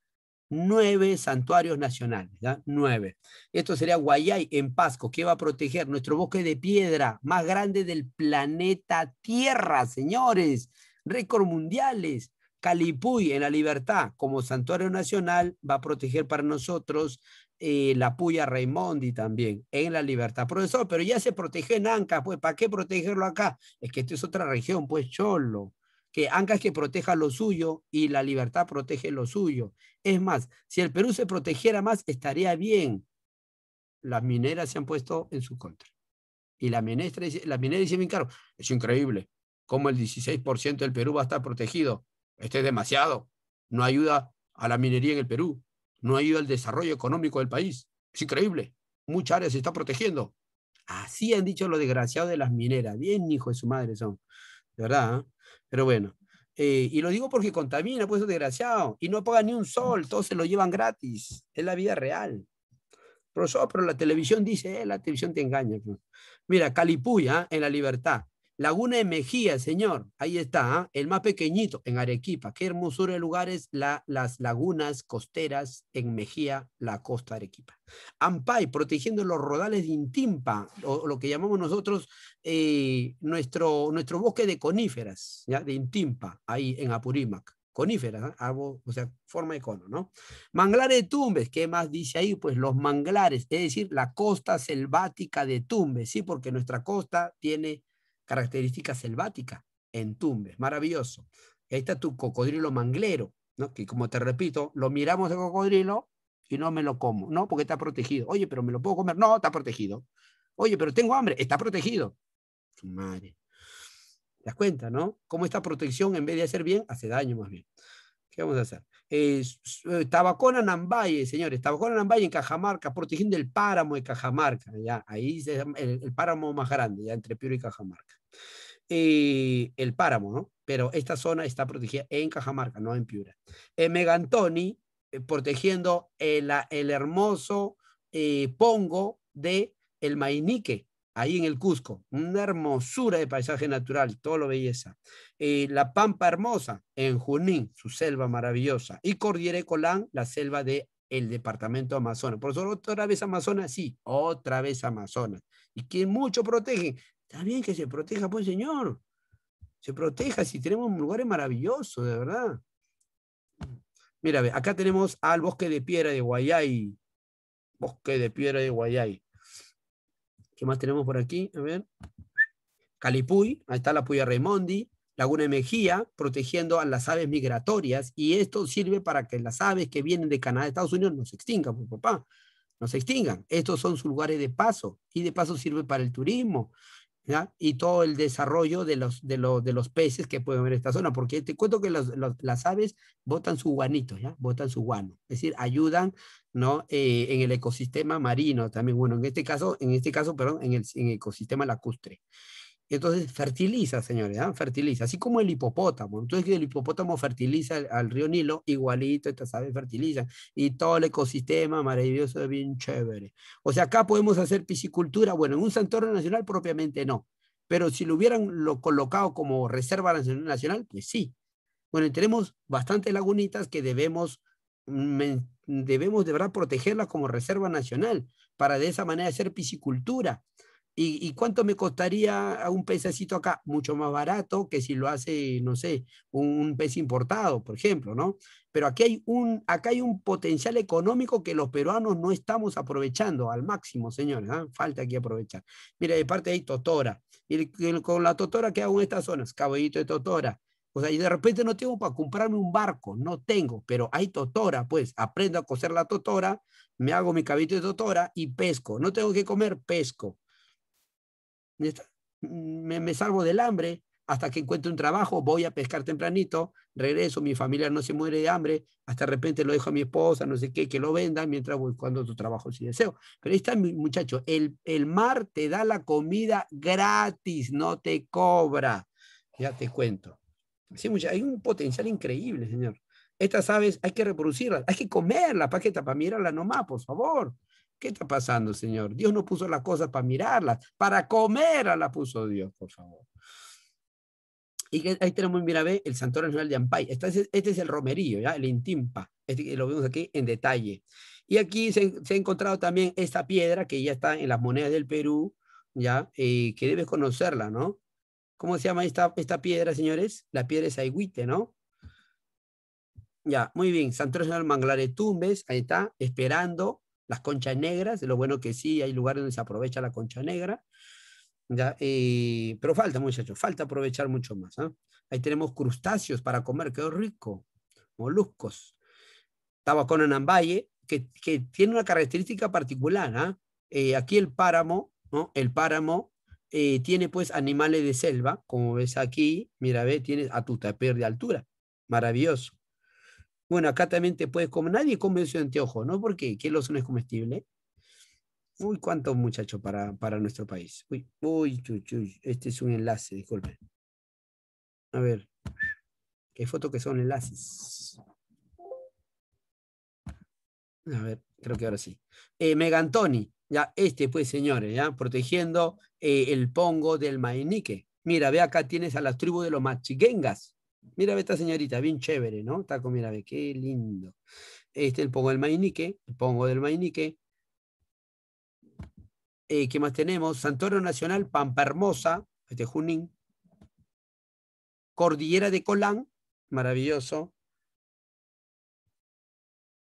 nueve santuarios nacionales, ¿ya? nueve. Esto sería Guayay en Pasco, que va a proteger nuestro bosque de piedra más grande del planeta Tierra, señores, récord mundiales. Calipuy en la libertad como santuario nacional va a proteger para nosotros eh, la Puya Raimondi también en la libertad. Profesor, pero ya se protege en Anca, pues ¿para qué protegerlo acá? Es que esto es otra región, pues cholo que es que proteja lo suyo y la libertad protege lo suyo. Es más, si el Perú se protegiera más, estaría bien. Las mineras se han puesto en su contra. Y la ministra dice, la minera dice es increíble cómo el 16% del Perú va a estar protegido. Este es demasiado. No ayuda a la minería en el Perú. No ayuda al desarrollo económico del país. Es increíble. Muchas áreas se está protegiendo. Así han dicho los desgraciados de las mineras. Bien, hijo de su madre son. De verdad. ¿ah? Pero bueno, eh, y lo digo porque contamina, pues es desgraciado. Y no paga ni un sol, todos se lo llevan gratis. Es la vida real. Pero, pero la televisión dice, eh, la televisión te engaña. Pues. Mira, Calipuya en la libertad. Laguna de Mejía, señor. Ahí está, ¿ah? el más pequeñito, en Arequipa. Qué hermosura de lugares, las lagunas costeras en Mejía, la costa de Arequipa. Ampay, protegiendo los rodales de Intimpa, o, lo que llamamos nosotros eh, nuestro, bosque de coníferas, ¿ya? de Intimpa, ahí en Apurímac. Coníferas, ¿ah? o sea, forma de cono, ¿no? Manglares de Tumbes, ¿qué más dice ahí? Pues los manglares, es decir, la costa selvática de Tumbes, ¿sí? Porque nuestra costa tiene característica selvática en Tumbes, maravilloso. ahí está tu cocodrilo manglero, ¿no? que como te repito, lo miramos de cocodrilo y no me lo como, no, porque está protegido. Oye, pero me lo puedo comer, no, está protegido. Oye, pero tengo hambre, está protegido. madre. ¿Te das cuenta, no? Cómo esta protección, en vez de hacer bien, hace daño más bien vamos a hacer? Tabacón eh, eh, Tabacona Nambaye, señores, Tabacona Nambaye en Cajamarca, protegiendo el páramo de Cajamarca, ya, ahí el, páramo más grande, ya entre Piura y Cajamarca. Eh, el páramo, ¿no? Pero esta zona está protegida en Cajamarca, no en Piura. en Megantoni, protegiendo el, el hermoso pongo de el Mainique, ahí en el Cusco, una hermosura de paisaje natural, todo lo belleza. Eh, la Pampa Hermosa, en Junín, su selva maravillosa. Y Cordillera Colán, la selva del el departamento Amazonas. Por eso otra vez Amazonas, sí, otra vez Amazonas. Y que mucho protege. Está bien que se proteja, pues señor. Se proteja si tenemos lugares maravillosos, de verdad. Mira, acá tenemos al bosque de piedra de Guayay. Bosque de piedra de Guayay. ¿Qué más tenemos por aquí? A ver. Calipuy, ahí está la Puya Raimondi, Laguna de Mejía, protegiendo a las aves migratorias, y esto sirve para que las aves que vienen de Canadá, Estados Unidos, no se extingan, pues, papá, no se extingan. Estos son sus lugares de paso, y de paso sirve para el turismo, y todo el desarrollo de los, de, peces que pueden ver en esta zona, porque te cuento que las aves botan su guanito, botan su guano, es decir, ayudan ¿no? Eh, en el ecosistema marino también, bueno, en este caso, en este caso, perdón, en el, en el ecosistema lacustre. Entonces fertiliza, señores, ¿ah? fertiliza, así como el hipopótamo. Entonces el hipopótamo fertiliza al, río Nilo, igualito, estas aves fertilizan. Y todo el ecosistema maravilloso bien chévere. O sea, acá podemos hacer piscicultura, bueno, en un santuario nacional propiamente no, pero si lo hubieran lo colocado como reserva nacional, pues sí. Bueno, tenemos bastantes lagunitas que debemos, debemos de verdad protegerlas como reserva nacional para de esa manera hacer piscicultura. ¿Y, cuánto me costaría un pececito acá? Mucho más barato que si lo hace, no sé, un, pez importado, por ejemplo, ¿no? Pero aquí hay un, acá hay un potencial económico que los peruanos no estamos aprovechando al máximo, señores. ¿ah? Falta aquí aprovechar. Mira, de parte hay totora. Y con la totora que hago en estas zonas, caballito de totora. O sea, y de repente no tengo para comprarme un barco, no tengo, pero hay totora, pues aprendo a coser la totora, me hago mi cabito de totora y pesco. No tengo que comer, pesco me, salvo del hambre hasta que encuentre un trabajo, voy a pescar tempranito, regreso, mi familia no se muere de hambre, hasta de repente lo dejo a mi esposa, no sé qué, que lo venda mientras voy buscando otro trabajo si deseo. Pero ahí está, muchacho, el, mar te da la comida gratis, no te cobra. Ya te cuento. Sí, hay un potencial increíble, señor. Estas aves hay que reproducirlas, hay que comerlas, paqueta, para mirarlas nomás, por favor. ¿Qué está pasando, Señor? Dios no puso las cosas para mirarlas, para comerlas las puso Dios, por favor. Y ahí tenemos, mira, ve, el Santuario Nacional de Ampay. Este es, el romerío, ¿ya? El Intimpa. Este lo vemos aquí en detalle. Y aquí se, ha encontrado también esta piedra que ya está en las monedas del Perú, ¿ya? Y eh, que debes conocerla, ¿no? ¿Cómo se llama esta, piedra, señores? La piedra es Aiguite, ¿no? Ya, muy bien. Santuario Nacional Manglares Tumbes, ahí está, esperando las conchas negras, lo bueno que sí, hay lugares donde se aprovecha la concha negra, eh, pero falta muchachos, falta aprovechar mucho más. ¿ah? Ahí tenemos crustáceos para comer, qué rico, moluscos, tabacón en ambaye, que, que, tiene una característica particular. ¿ah? Eh, aquí el páramo, ¿no? el páramo eh, tiene pues animales de selva, como ves aquí, mira, ve, tiene a tapir de altura, maravilloso. Bueno, acá también te puedes comer. Nadie come de anteojo, ¿no? ¿Por qué? ¿Qué no es comestible? Uy, cuántos muchachos para, para nuestro país. Uy, uy, este es un enlace, disculpen. A ver, qué fotos que son enlaces. A ver, creo que ahora sí. Eh, Megantoni, ya, este pues, señores, ya, protegiendo eh, el pongo del mainique. Mira, ve acá tienes a las tribus de los machigengas. Mira esta señorita, bien chévere, ¿no? Está mira, ve, qué lindo. Este, el pongo del mainique, el pongo del mainique. Eh, ¿Qué más tenemos? santuario Nacional, Pampa Hermosa, este Junín. Cordillera de Colán, maravilloso.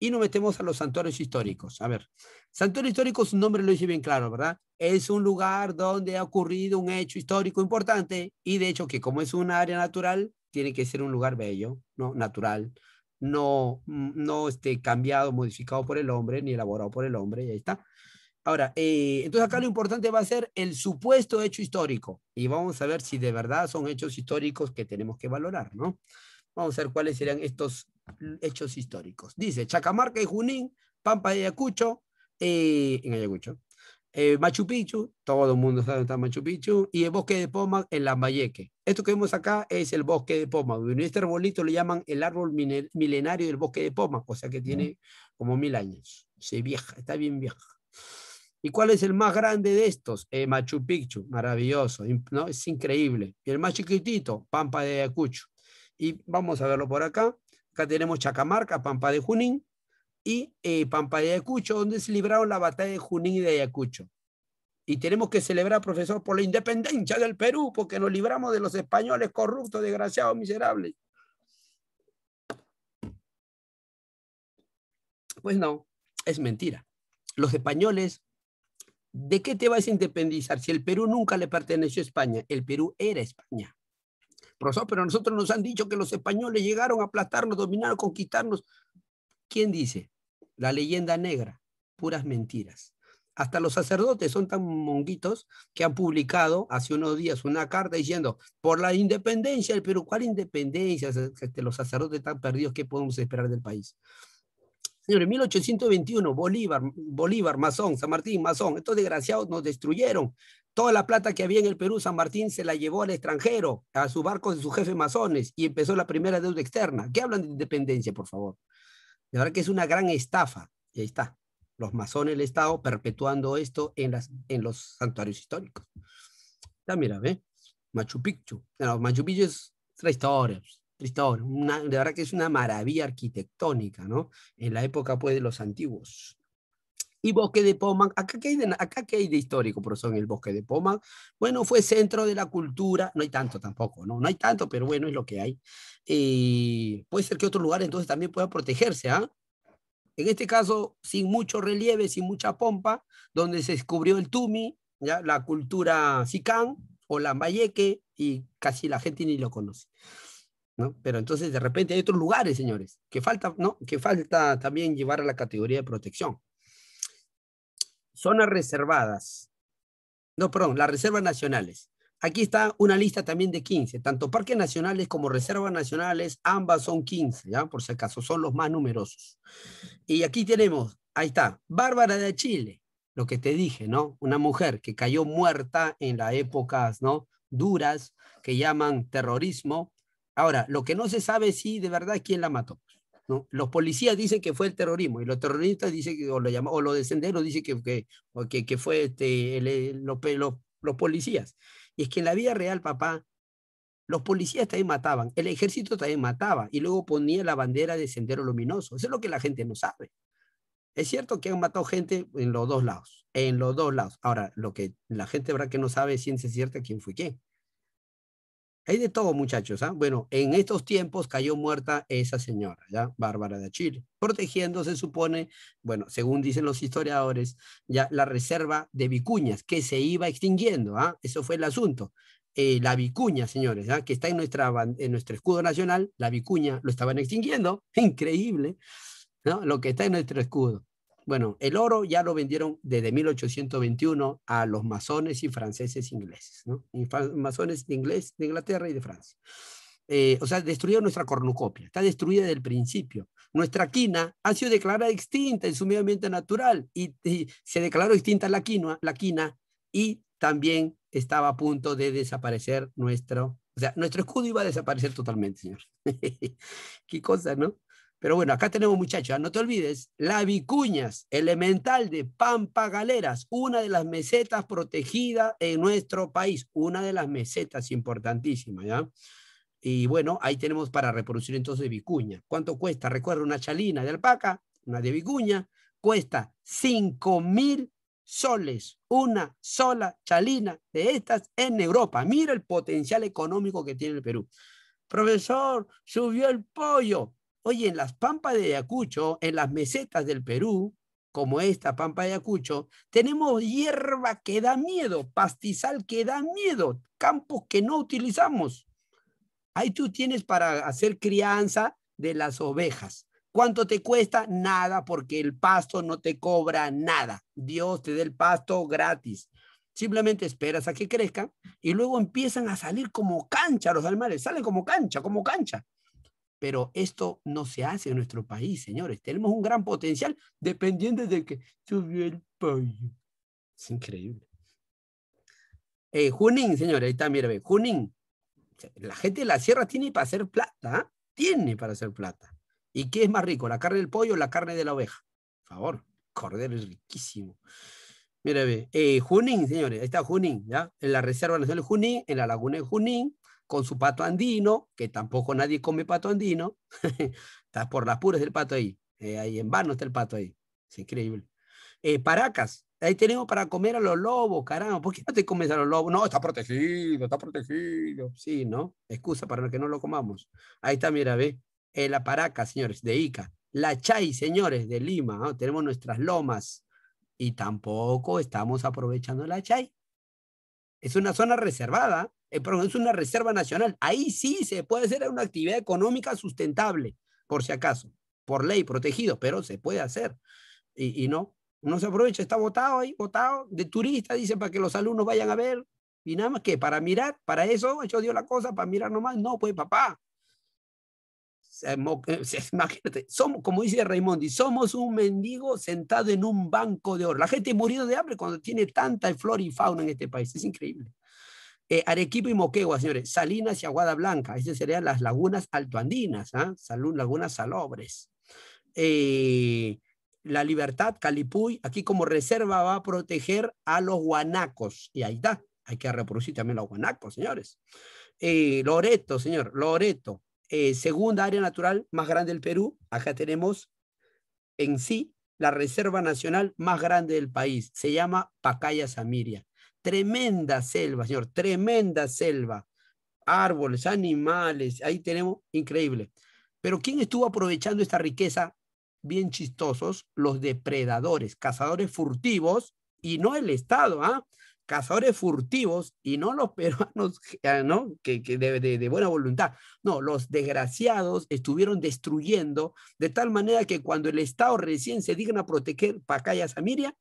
Y nos metemos a los santuarios históricos. A ver, santuario histórico, su nombre lo dice bien claro, ¿verdad? Es un lugar donde ha ocurrido un hecho histórico importante y de hecho que como es un área natural, tiene que ser un lugar bello, ¿no? natural, no, mm, no este, cambiado, modificado por el hombre, ni elaborado por el hombre, y ahí está. Ahora, eh, entonces acá lo importante va a ser el supuesto hecho histórico, y vamos a ver si de verdad son hechos históricos que tenemos que valorar, ¿no? Vamos a ver cuáles serían estos hechos históricos. Dice, Chacamarca y Junín, Pampa de Ayacucho, eh, en Ayacucho, eh, Machu Picchu, todo el mundo sabe dónde está Machu Picchu, y el bosque de Poma en Lambayeque. Esto que vemos acá es el bosque de Poma. En este arbolito le llaman el árbol milenario del bosque de Poma, o sea que tiene como mil años. Se vieja, está bien vieja. ¿Y cuál es el más grande de estos? Eh, Machu Picchu, maravilloso, ¿no? es increíble. Y el más chiquitito, Pampa de Ayacucho. Y vamos a verlo por acá. Acá tenemos Chacamarca, Pampa de Junín, y eh, Pampa de Ayacucho, donde se libraron la batalla de Junín y de Ayacucho. Y tenemos que celebrar, profesor, por la independencia del Perú, porque nos libramos de los españoles corruptos, desgraciados, miserables. Pues no, es mentira. Los españoles, ¿de qué te vas a independizar si el Perú nunca le perteneció a España? El Perú era España. Profesor, pero nosotros nos han dicho que los españoles llegaron a aplastarnos, dominarnos, conquistarnos. ¿Quién dice? La leyenda negra, puras mentiras. Hasta los sacerdotes son tan monguitos que han publicado hace unos días una carta diciendo, por la independencia del Perú, ¿cuál independencia? Este, los sacerdotes están perdidos, ¿qué podemos esperar del país? Señores, 1821, Bolívar, Bolívar, Masón, San Martín, Mazón, estos desgraciados nos destruyeron. Toda la plata que había en el Perú, San Martín se la llevó al extranjero, a su barco de su jefe masones, y empezó la primera deuda externa. ¿Qué hablan de independencia, por favor? De verdad que es una gran estafa. Y ahí está, los masones el Estado perpetuando esto en, las, en los santuarios históricos. Ya mira, ¿ve? Machu Picchu. No, Machu Picchu es pues, historia, Una, de verdad que es una maravilla arquitectónica, ¿no? En la época, pues, de los antiguos y Bosque de Pomán, ¿Acá qué, hay de, acá hay de histórico, profesor, en el Bosque de poma Bueno, fue centro de la cultura, no hay tanto tampoco, ¿no? No hay tanto, pero bueno, es lo que hay. y eh, puede ser que otro lugar entonces también pueda protegerse, ¿ah? En este caso, sin mucho relieve, sin mucha pompa, donde se descubrió el Tumi, ¿ya? la cultura Sicán o Lambayeque, y casi la gente ni lo conoce. ¿No? Pero entonces de repente hay otros lugares, señores, que falta, ¿no? Que falta también llevar a la categoría de protección zonas reservadas. No, perdón, las reservas nacionales. Aquí está una lista también de 15, tanto parques nacionales como reservas nacionales, ambas son 15, ¿ya? por si acaso, son los más numerosos. Y aquí tenemos, ahí está, Bárbara de Chile, lo que te dije, ¿no? Una mujer que cayó muerta en las épocas, ¿no? Duras, que llaman terrorismo. Ahora, lo que no se sabe si de verdad quién la mató. Los policías dicen que fue el terrorismo y los terroristas dicen que, o, lo llama, o los descenderos dicen que, que, fue este, el, los, los, policías. Y es que en la vida real, papá, los policías también mataban, el ejército también mataba y luego ponía la bandera de Sendero Luminoso. Eso es lo que la gente no sabe. Es cierto que han matado gente en los dos lados, en los dos lados. Ahora, lo que la gente verdad que no sabe es es cierta quién fue quién. Hay de todo, muchachos. ¿ah? Bueno, en estos tiempos cayó muerta esa señora, ¿ya? Bárbara de Chile, protegiendo, se supone, bueno, según dicen los historiadores, ya la reserva de vicuñas que se iba extinguiendo, ¿ah? Eso fue el asunto. Eh, la vicuña, señores, ¿ah? que está en, en nuestro escudo nacional, la vicuña lo estaban extinguiendo, *laughs* increíble, ¿no? Lo que está en nuestro escudo. Bueno, el oro ya lo vendieron desde 1821 a los masones y franceses ingleses, ¿no? masones de, inglés, de Inglaterra y de Francia. Eh, o sea, destruyeron nuestra cornucopia, está destruida desde el principio. Nuestra quina ha sido declarada extinta en su medio ambiente natural y, se declaró extinta la, quinoa, la quina y también estaba a punto de desaparecer nuestro, o sea, nuestro escudo iba a desaparecer totalmente, señor. *laughs* Qué cosa, ¿no? Pero bueno, acá tenemos muchachos, no te olvides, la vicuñas, elemental de Pampa Galeras, una de las mesetas protegidas en nuestro país, una de las mesetas importantísimas, ¿ya? Y bueno, ahí tenemos para reproducir entonces vicuña. ¿Cuánto cuesta? Recuerda, una chalina de alpaca, una de vicuña, cuesta 5 mil soles, una sola chalina de estas en Europa. Mira el potencial económico que tiene el Perú. Profesor, subió el pollo. Oye, en las pampas de Ayacucho, en las mesetas del Perú, como esta pampa de Ayacucho, tenemos hierba que da miedo, pastizal que da miedo, campos que no utilizamos. Ahí tú tienes para hacer crianza de las ovejas. ¿Cuánto te cuesta? Nada, porque el pasto no te cobra nada. Dios te da el pasto gratis. Simplemente esperas a que crezcan y luego empiezan a salir como cancha los animales. Salen como cancha, como cancha. Pero esto no se hace en nuestro país, señores. Tenemos un gran potencial dependiendo de que subió el pollo. Es increíble. Eh, Junín, señores, ahí está, mira, Junín. La gente de la sierra tiene para hacer plata, ¿ah? tiene para hacer plata. ¿Y qué es más rico, la carne del pollo o la carne de la oveja? Por favor, cordero es riquísimo. Mira, eh, Junín, señores, ahí está Junín, ¿ya? En la Reserva Nacional de Junín, en la Laguna de Junín, con su pato andino, que tampoco nadie come pato andino. *laughs* está por las puras del pato ahí. Eh, ahí en vano está el pato ahí. Es increíble. Eh, Paracas, ahí tenemos para comer a los lobos, caramba. ¿Por qué no te comes a los lobos? No, está protegido, está protegido. Sí, ¿no? Excusa para que no lo comamos. Ahí está, mira, ve. Eh, la paraca, señores, de Ica. La Chay, señores, de Lima. Tenemos nuestras lomas. Y tampoco estamos aprovechando la Chay. Es una zona reservada, eh, es una reserva nacional. Ahí sí se puede hacer una actividad económica sustentable, por si acaso, por ley, protegido, pero se puede hacer. Y, y no, no se aprovecha, está votado ahí, votado de turistas dice, para que los alumnos vayan a ver. Y nada más que para mirar, para eso, yo dio la cosa, para mirar nomás, no, pues papá. Eh, *laughs* imagínate, somos, como dice Raimondi, somos un mendigo sentado en un banco de oro. La gente murió de hambre cuando tiene tanta flor y fauna en este país, es increíble. Arequipo eh, Arequipa y Moquegua, señores, Salinas y Aguada Blanca, esas serían las lagunas altoandinas, ¿ah? Salud, lagunas salobres. Eh, la Libertad, Calipuy, aquí como reserva va a proteger a los guanacos, y ahí está, hay que reproducir también los guanacos, señores. Eh, Loreto, señor, Loreto, segunda área natural más grande del Perú, acá tenemos en sí la reserva nacional más grande del país, se llama Pacaya Samiria. Tremenda selva, señor, tremenda selva. Árboles, animales, ahí tenemos, increíble. Pero ¿quién estuvo aprovechando esta riqueza? Bien chistosos, los depredadores, cazadores furtivos y no el Estado, ¿ah? Cazadores furtivos y no los *laughs* peruanos, eh, ¿no? Que, de, buena voluntad. No, los desgraciados estuvieron destruyendo de tal manera que cuando el Estado recién se digna proteger Pacaya Samiria,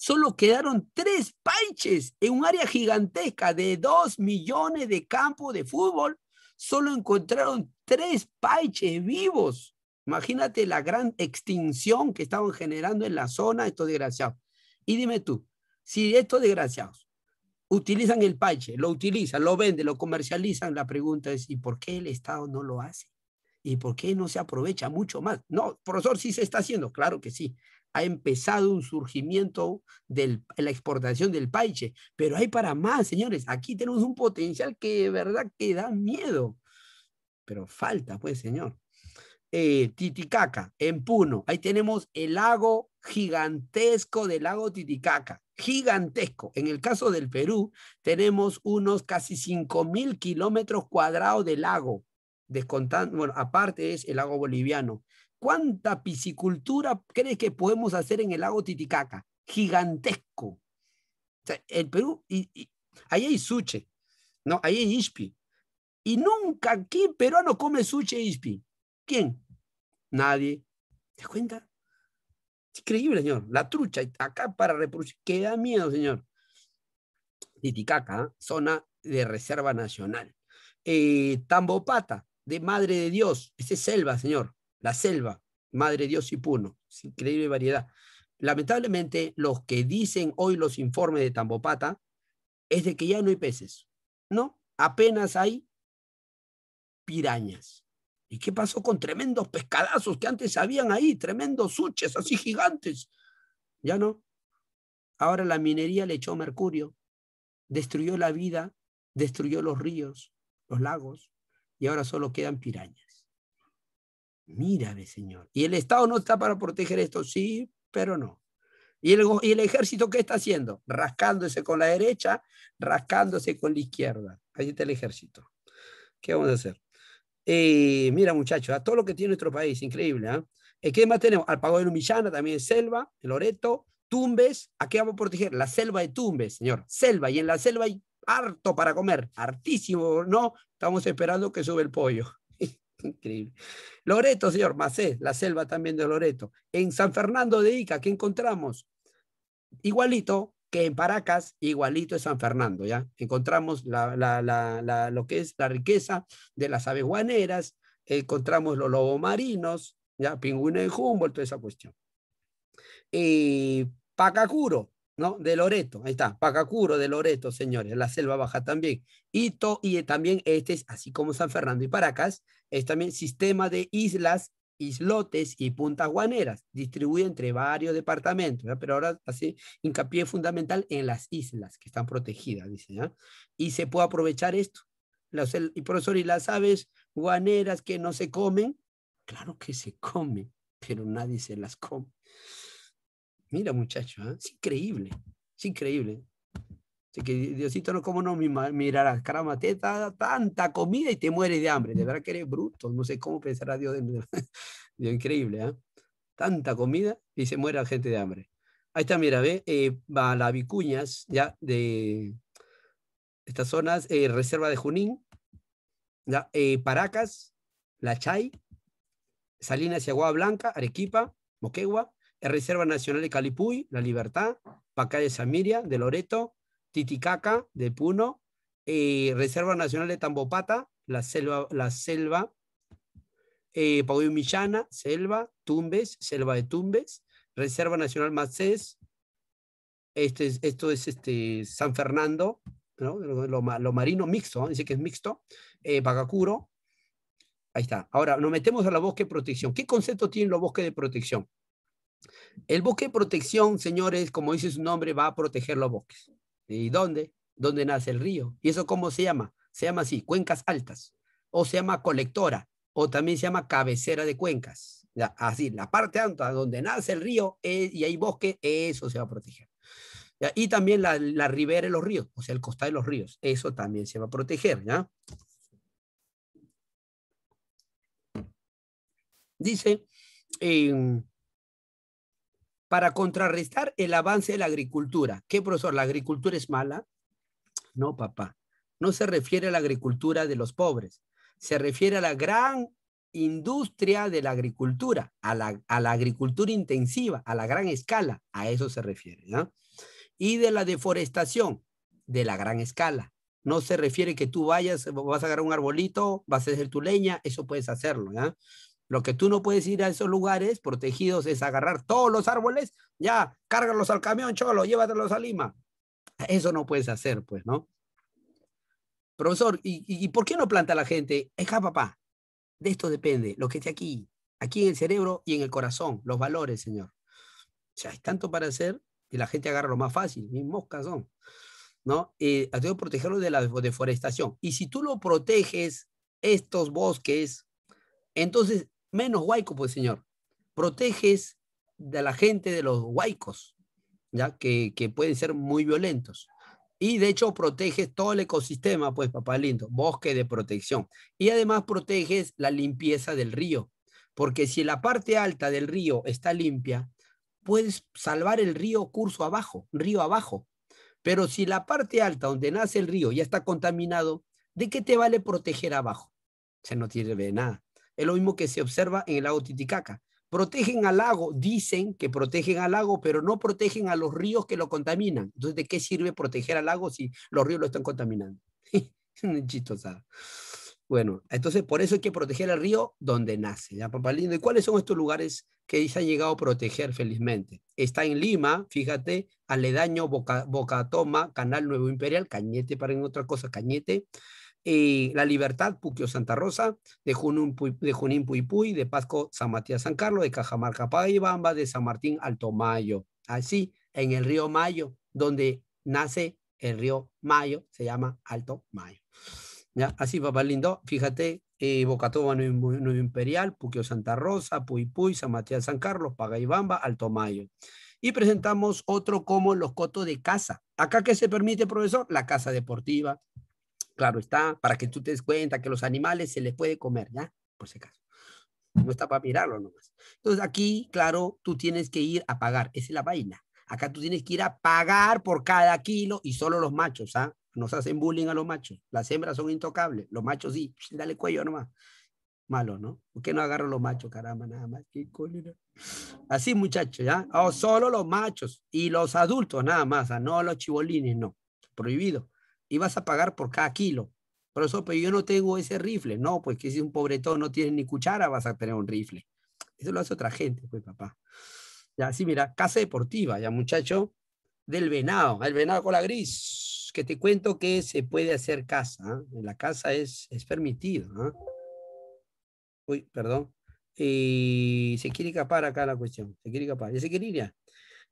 solo quedaron tres paiches en un área gigantesca de dos millones de campos de fútbol. Solo encontraron tres paiches vivos. Imagínate la gran extinción que estaban generando en la zona estos desgraciados. Y dime tú, si estos desgraciados utilizan el paiche, lo utilizan, lo venden, lo comercializan, la pregunta es, ¿y por qué el Estado no lo hace? ¿Y por qué no se aprovecha mucho más? No, profesor, sí se está haciendo, claro que sí ha empezado un surgimiento de la exportación del paiche, pero hay para más, señores. Aquí tenemos un potencial que de verdad que da miedo, pero falta, pues, señor. Eh, Titicaca, en Puno, ahí tenemos el lago gigantesco del lago Titicaca, gigantesco. En el caso del Perú, tenemos unos casi 5.000 kilómetros cuadrados de lago, descontando, bueno, aparte es el lago boliviano, ¿Cuánta piscicultura crees que podemos hacer en el lago Titicaca? Gigantesco. O el Perú, y, ahí hay suche, ¿no? ahí hay ispi. Y nunca aquí peruano come suche ispi. ¿Quién? Nadie. ¿Te das cuenta? increíble, señor. La trucha acá para reproducir. Que da miedo, señor. Titicaca, ¿ah? zona de reserva nacional. Eh, Tambopata, de Madre de Dios. Ese es selva, señor la selva, Madre Dios y Puno. Es increíble variedad. Lamentablemente, los que dicen hoy los informes de Tambopata es de que ya no hay peces. No, apenas hay pirañas. ¿Y qué pasó con tremendos pescadazos que antes habían ahí? Tremendos suches así gigantes. Ya no. Ahora la minería le echó mercurio, destruyó la vida, destruyó los ríos, los lagos, y ahora solo quedan pirañas. Mírame, Señor. ¿Y el Estado no está para proteger esto? Sí, pero no. ¿Y el, ejército qué está haciendo? Rascándose con la derecha, rascándose con la izquierda. Ahí está el ejército. ¿Qué vamos a hacer? Eh, mira, muchachos, a todo lo que tiene nuestro país, increíble. ¿ah? Eh, ¿Qué más tenemos? Al Pago de Lumillana, también Selva, Loreto, Tumbes. ¿A qué vamos a proteger? La selva de Tumbes, señor. Selva. Y en la selva hay harto para comer, hartísimo, ¿no? Estamos esperando que sube el pollo. Increíble. Loreto, señor, Macé, la selva también de Loreto. En San Fernando de Ica, ¿qué encontramos? Igualito que en Paracas, igualito es San Fernando, ¿ya? Encontramos lo que es la riqueza de las aves guaneras, encontramos los lobos marinos, ¿ya? Pingüino de Humboldt, toda esa cuestión. Y eh, Pacacuro, ¿no? De Loreto, ahí está, Pacacuro de Loreto, señores, la selva baja también. Y, y también este es, así como San Fernando y Paracas, es también sistema de islas, islotes y puntas guaneras, distribuido entre varios departamentos, pero ahora así, hincapié fundamental en las islas que están protegidas, dice, ¿ya? Y se puede aprovechar esto. y profesor, ¿y las aves guaneras que no se comen? Claro que se comen, pero nadie se las come. Mira, muchacho, ¿eh? es increíble, es increíble. Así que Diosito, no, ¿cómo no mirarás? Caramba, te tanta comida y te muere de hambre. De verdad que eres bruto. No sé cómo pensará Dios. *laughs* Dios increíble, ¿eh? Tanta comida y se muere la gente de hambre. Ahí está, mira, ve, eh, vicuñas ya de estas zonas, eh, Reserva de Junín, Paracas, La Chay, Salinas y Agua Blanca, Arequipa, Moquegua, Reserva Nacional de Calipuy, La Libertad, Pacaya Samiria, de Loreto, Titicaca, de Puno, eh, Reserva Nacional de Tambopata, La Selva, la selva eh, Millana, Selva, Tumbes, Selva de Tumbes, Reserva Nacional Macés, este esto es este, San Fernando, lo, marino mixto, ¿eh? dice que es mixto, eh, ahí está. Ahora, nos metemos a la bosque de protección. ¿Qué concepto tienen los bosques de protección? El bosque de protección, señores, como dice su nombre, va a proteger los bosques. ¿Y dónde? Donde nace el río. ¿Y eso cómo se llama? Se llama así, cuencas altas, o se llama colectora, o también se llama cabecera de cuencas. así, la parte alta donde nace el río eh, y hay bosque, eso se va a proteger. Y también la, ribera de los ríos, o sea, el costado de los ríos, eso también se va a proteger. Dice, em, para contrarrestar el avance de la agricultura. ¿Qué, profesor? ¿La agricultura es mala? No, papá. No se refiere a la agricultura de los pobres. Se refiere a la gran industria de la agricultura, a la, agricultura intensiva, a la gran escala. A eso se refiere. ¿no? Y de la deforestación, de la gran escala. No se refiere que tú vayas, vas a agarrar un arbolito, vas a hacer tu leña, eso puedes hacerlo. ¿no? Lo que tú no puedes ir a esos lugares protegidos es agarrar todos los árboles, ya, cárgalos al camión, cholo, llévatelos a Lima. Eso no puedes hacer, pues, ¿no? Profesor, ¿y, por qué no planta la gente? Eja, papá, de esto depende, lo que esté aquí, aquí en el cerebro y en el corazón, los valores, señor. O sea, hay tanto para hacer que la gente agarra lo más fácil, mis moscas son, ¿no? Eh, y tengo que protegerlo de la deforestación. Y si tú lo proteges, estos bosques, entonces menos huayco, pues señor. Proteges de la gente de los huaicos, ya que, pueden ser muy violentos. Y de hecho proteges todo el ecosistema, pues papá lindo, bosque de protección. Y además proteges la limpieza del río, porque si la parte alta del río está limpia, puedes salvar el río curso abajo, río abajo. Pero si la parte alta donde nace el río ya está contaminado, ¿de qué te vale proteger abajo? se no tiene de nada. Es lo mismo que se observa en el lago Titicaca. Protegen al lago, dicen que protegen al lago, pero no protegen a los ríos que lo contaminan. Entonces, ¿de qué sirve proteger al lago si los ríos lo están contaminando? *laughs* Chistosada. Bueno, entonces por eso hay que proteger el río donde nace, ¿ya, papá ¿Y cuáles son estos lugares que se han llegado a proteger felizmente? Está en Lima, fíjate, aledaño, Boca, toma Canal Nuevo Imperial, Cañete, para en otra cosa, Cañete, eh, la Libertad, Puquio Santa Rosa, de Junín, Puy, de Puy, de Pasco San Matías San Carlos, de Cajamarca Pagaibamba, de San Martín Alto Mayo. Así, en el río Mayo, donde nace el río Mayo, se llama Alto Mayo. ¿Ya? Así, papá lindo, fíjate, eh, Nuevo, Imperial, Puquio Santa Rosa, Puy Puy, San Matías San Carlos, Pagaibamba, Alto Mayo y presentamos otro como los cotos de casa. ¿Acá qué se permite, profesor? La casa deportiva, Claro está, para que tú te des cuenta que los animales se les puede comer, ¿ya? Por ese acaso. No está para mirarlo nomás. Entonces aquí, claro, tú tienes que ir a pagar. Esa es la vaina. Acá tú tienes que ir a pagar por cada kilo y solo los machos, ¿ah? Nos hacen bullying a los machos. Las hembras son intocables. Los machos sí, *sniffs* dale cuello nomás. Malo, ¿no? ¿Por qué no agarro los machos, caramba, nada más? Qué cólera. Así, muchachos, ¿ya? Ah, solo los machos y los adultos, nada más, ¿ah? no los chibolines, no. Prohibido y vas a pagar por cada kilo. Profesor, pero yo no tengo ese rifle. No, pues que si un pobretón no tiene ni cuchara, vas a tener un rifle. Eso lo hace otra gente, pues papá. Ya, sí, mira, casa deportiva, ya muchacho, del venado, el venado con la gris, que te cuento que se puede hacer casa, ¿ah? en la casa es, es permitido. ¿ah? Uy, perdón. Y eh, se quiere escapar acá la cuestión, se quiere escapar, ya se quiere ir ya.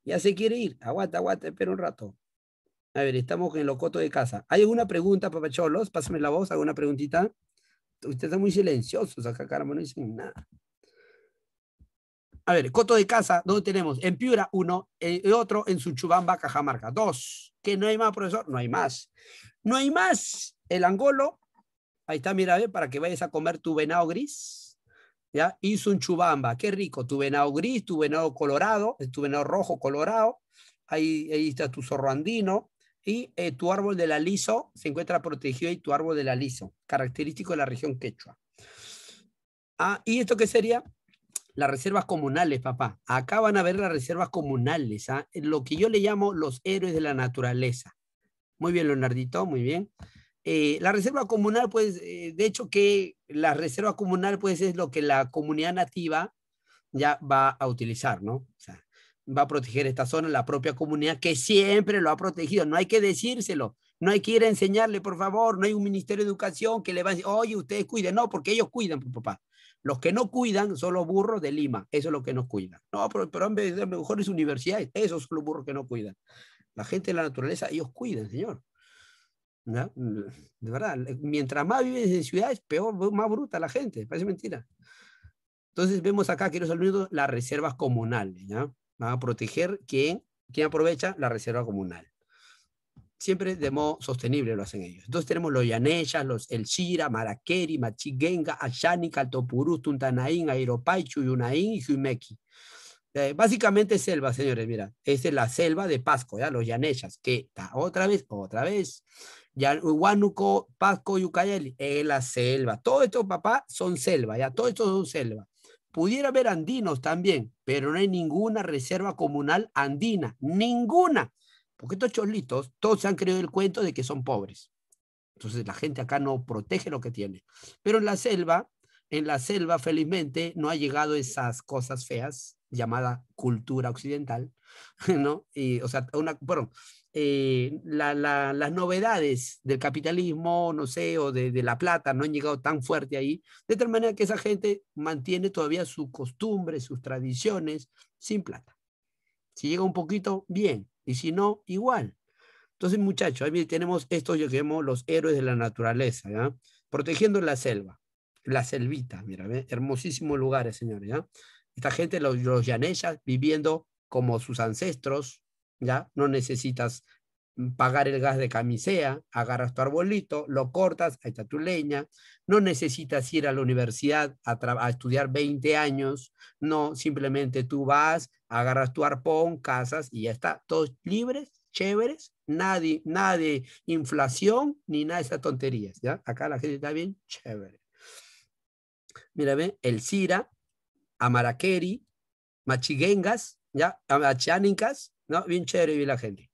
Ya se quiere ir, aguanta, aguanta, espera un rato. A ver, estamos en los cotos de casa. ¿Hay alguna pregunta, papacholos? Pásame la voz, alguna preguntita. Ustedes están muy silenciosos acá, caramba, no dicen nada. A ver, coto de casa, ¿dónde tenemos? En Piura, uno. El eh, otro en Suchubamba, Cajamarca, dos. ¿Que no hay más, profesor? No hay más. No hay más. El angolo, ahí está, mira, para que vayas a comer tu venado gris. ¿Ya? Y Sunchubamba, qué rico. Tu venado gris, tu venado colorado, tu venado rojo colorado. Ahí, ahí está tu zorro andino y eh, tu árbol de la liso se encuentra protegido y tu árbol de la liso, característico de la región quechua. Ah, ¿Y esto qué sería? Las reservas comunales, papá. Acá van a ver las reservas comunales, ¿ah? lo que yo le llamo los héroes de la naturaleza. Muy bien, Leonardito, muy bien. Eh, la reserva comunal, pues, eh, de hecho que la reserva comunal, pues, es lo que la comunidad nativa ya va a utilizar, ¿no? O sea, va a proteger esta zona, la propia comunidad que siempre lo ha protegido. No hay que decírselo, no hay que ir a enseñarle, por favor, no hay un ministerio de educación que le va a decir, oye, ustedes cuiden, no, porque ellos cuidan, papá. Los que no cuidan son los burros de Lima, eso es lo que nos cuidan. No, pero, en vez de mejores universidades, esos son los burros que no cuidan. La gente de la naturaleza, ellos cuidan, señor. De verdad, mientras más vives en ciudades, peor, más bruta la gente, parece mentira. Entonces vemos acá, queridos alumnos, las reservas comunales. ¿no? va a proteger quien, quien aprovecha la reserva comunal. Siempre de modo sostenible lo hacen ellos. Entonces tenemos los yanechas los El Shira, Maraqueri, machigenga, Ashani, Caltopurú, Tuntanaín, Airopay, yunaín y jumequi. Eh, básicamente selva, señores, mira, esta es la selva de Pasco, ya los Yanechas, que está otra vez, otra vez. Huánuco, Pasco, Yucayeli, es la selva. Todo esto, papá, son selva, ya, todo esto son selva. Pudiera haber andinos también, pero no hay ninguna reserva comunal andina, ninguna. Porque estos cholitos, todos se han creído el cuento de que son pobres. Entonces la gente acá no protege lo que tiene. Pero en la selva, en la selva felizmente no ha llegado esas cosas feas llamada cultura occidental, *laughs* ¿no? Y, o sea, una, bueno, eh, las novedades del capitalismo, no sé, o de, la plata, no han llegado tan fuerte ahí, de tal manera que esa gente mantiene todavía sus costumbres, sus tradiciones, sin plata. Si llega un poquito, bien, y si no, igual. Entonces, muchachos, ahí tenemos estos, yo los héroes de la naturaleza, protegiendo la selva, la selvita, mira, hermosísimos lugares, señores. Esta gente, los, los llanellas, viviendo como sus ancestros, ¿ya? No necesitas mm, pagar el gas de camisea, agarras tu arbolito, lo cortas, ahí está tu leña, no necesitas ir a la universidad a, estudiar 20 años, no, simplemente tú vas, agarras tu arpón, casas y ya está, todos libres, chéveres, nadie, nada inflación ni nada de esas tonterías, ¿ya? Acá la gente está bien chévere. Mira, ve el Sira Amaraqueri, Machigengas ¿ya? ¿no? Bien chévere y la gente.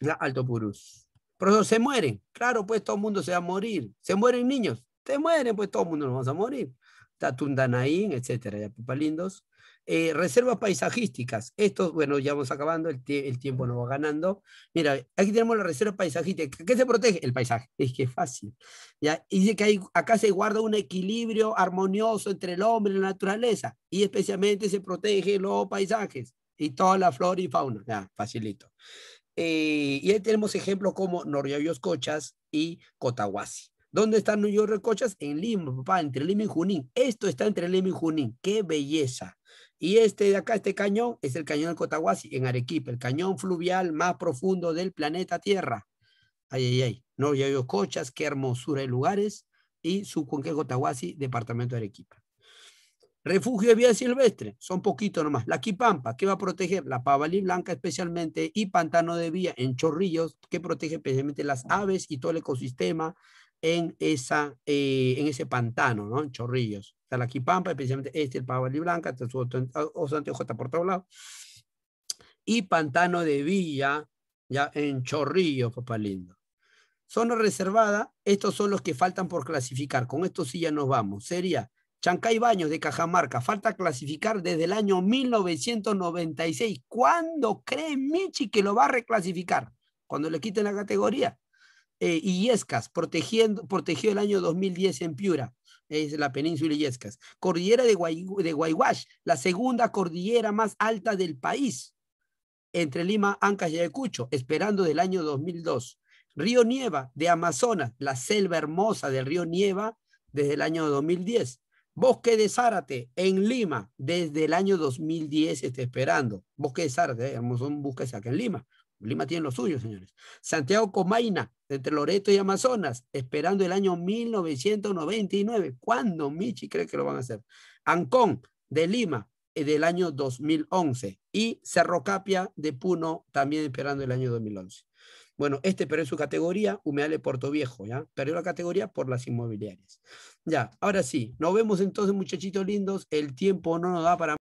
la Alto Purús. Por se mueren. Claro, pues todo el mundo se va a morir. Se mueren niños. Se mueren, pues todo el mundo nos vamos a morir. Tatundanaín, etcétera, ya papalindos lindos. Eh, reservas paisajísticas. Esto, bueno, ya vamos acabando, el, el, tiempo nos va ganando. Mira, aquí tenemos la reserva paisajística. ¿Qué se protege? El paisaje. Es que es fácil. ¿ya? Y dice que hay, acá se guarda un equilibrio armonioso entre el hombre y la naturaleza. Y especialmente se protege los paisajes y toda la flora y fauna. Ya, facilito. Eh, y ahí tenemos ejemplos como Norioyos Cochas y Cotahuasi. ¿Dónde están y Cochas? En Lima, papá, entre Lima y Junín. Esto está entre Lima y Junín. ¡Qué belleza! Y este de acá, este cañón, es el cañón del Cotahuasi en Arequipa, el cañón fluvial más profundo del planeta Tierra. Ay, ay, ay. y Cochas, qué hermosura de lugares. Y su Cotahuasi, departamento de Arequipa. Refugio de vida silvestre, son poquitos nomás. La quipampa, que va a proteger la pavalí blanca especialmente y pantano de vía en chorrillos, que protege especialmente las aves y todo el ecosistema en, esa, eh, en ese pantano, ¿no? En chorrillos. O la quipampa, especialmente este, el pavalí blanca, está su por todos lado Y pantano de vía, ya en chorrillos, papá lindo. Zona reservada, estos son los que faltan por clasificar. Con esto sí ya nos vamos. Sería Chancay Baños de Cajamarca, falta clasificar desde el año 1996. ¿Cuándo cree Michi que lo va a reclasificar? Cuando le quiten la categoría. Eh, Yescas, protegiendo, protegió el año 2010 en Piura, es la península yescas Cordillera de, Guay, de la segunda cordillera más alta del país, entre Lima, Ancash y Ayacucho, esperando del año 2002. Río Nieva de Amazonas, la selva hermosa del río Nieva desde el año 2010. Bosque de Zárate en Lima, desde el año 2010 está esperando. Bosque de Zárate, digamos, eh, un se acá en Lima. Lima tiene los suyos, señores. Santiago Comaina, entre Loreto y Amazonas, esperando el año 1999. ¿Cuándo Michi cree que lo van a hacer? Ancón, de Lima, eh, del año 2011. Y Cerro Capia, de Puno, también esperando el año 2011. Bueno, este perdió su categoría, Humeale Puerto Viejo, ¿ya? Perdió la categoría por las inmobiliarias. Ya, ahora sí, nos vemos entonces, muchachitos lindos. El tiempo no nos da para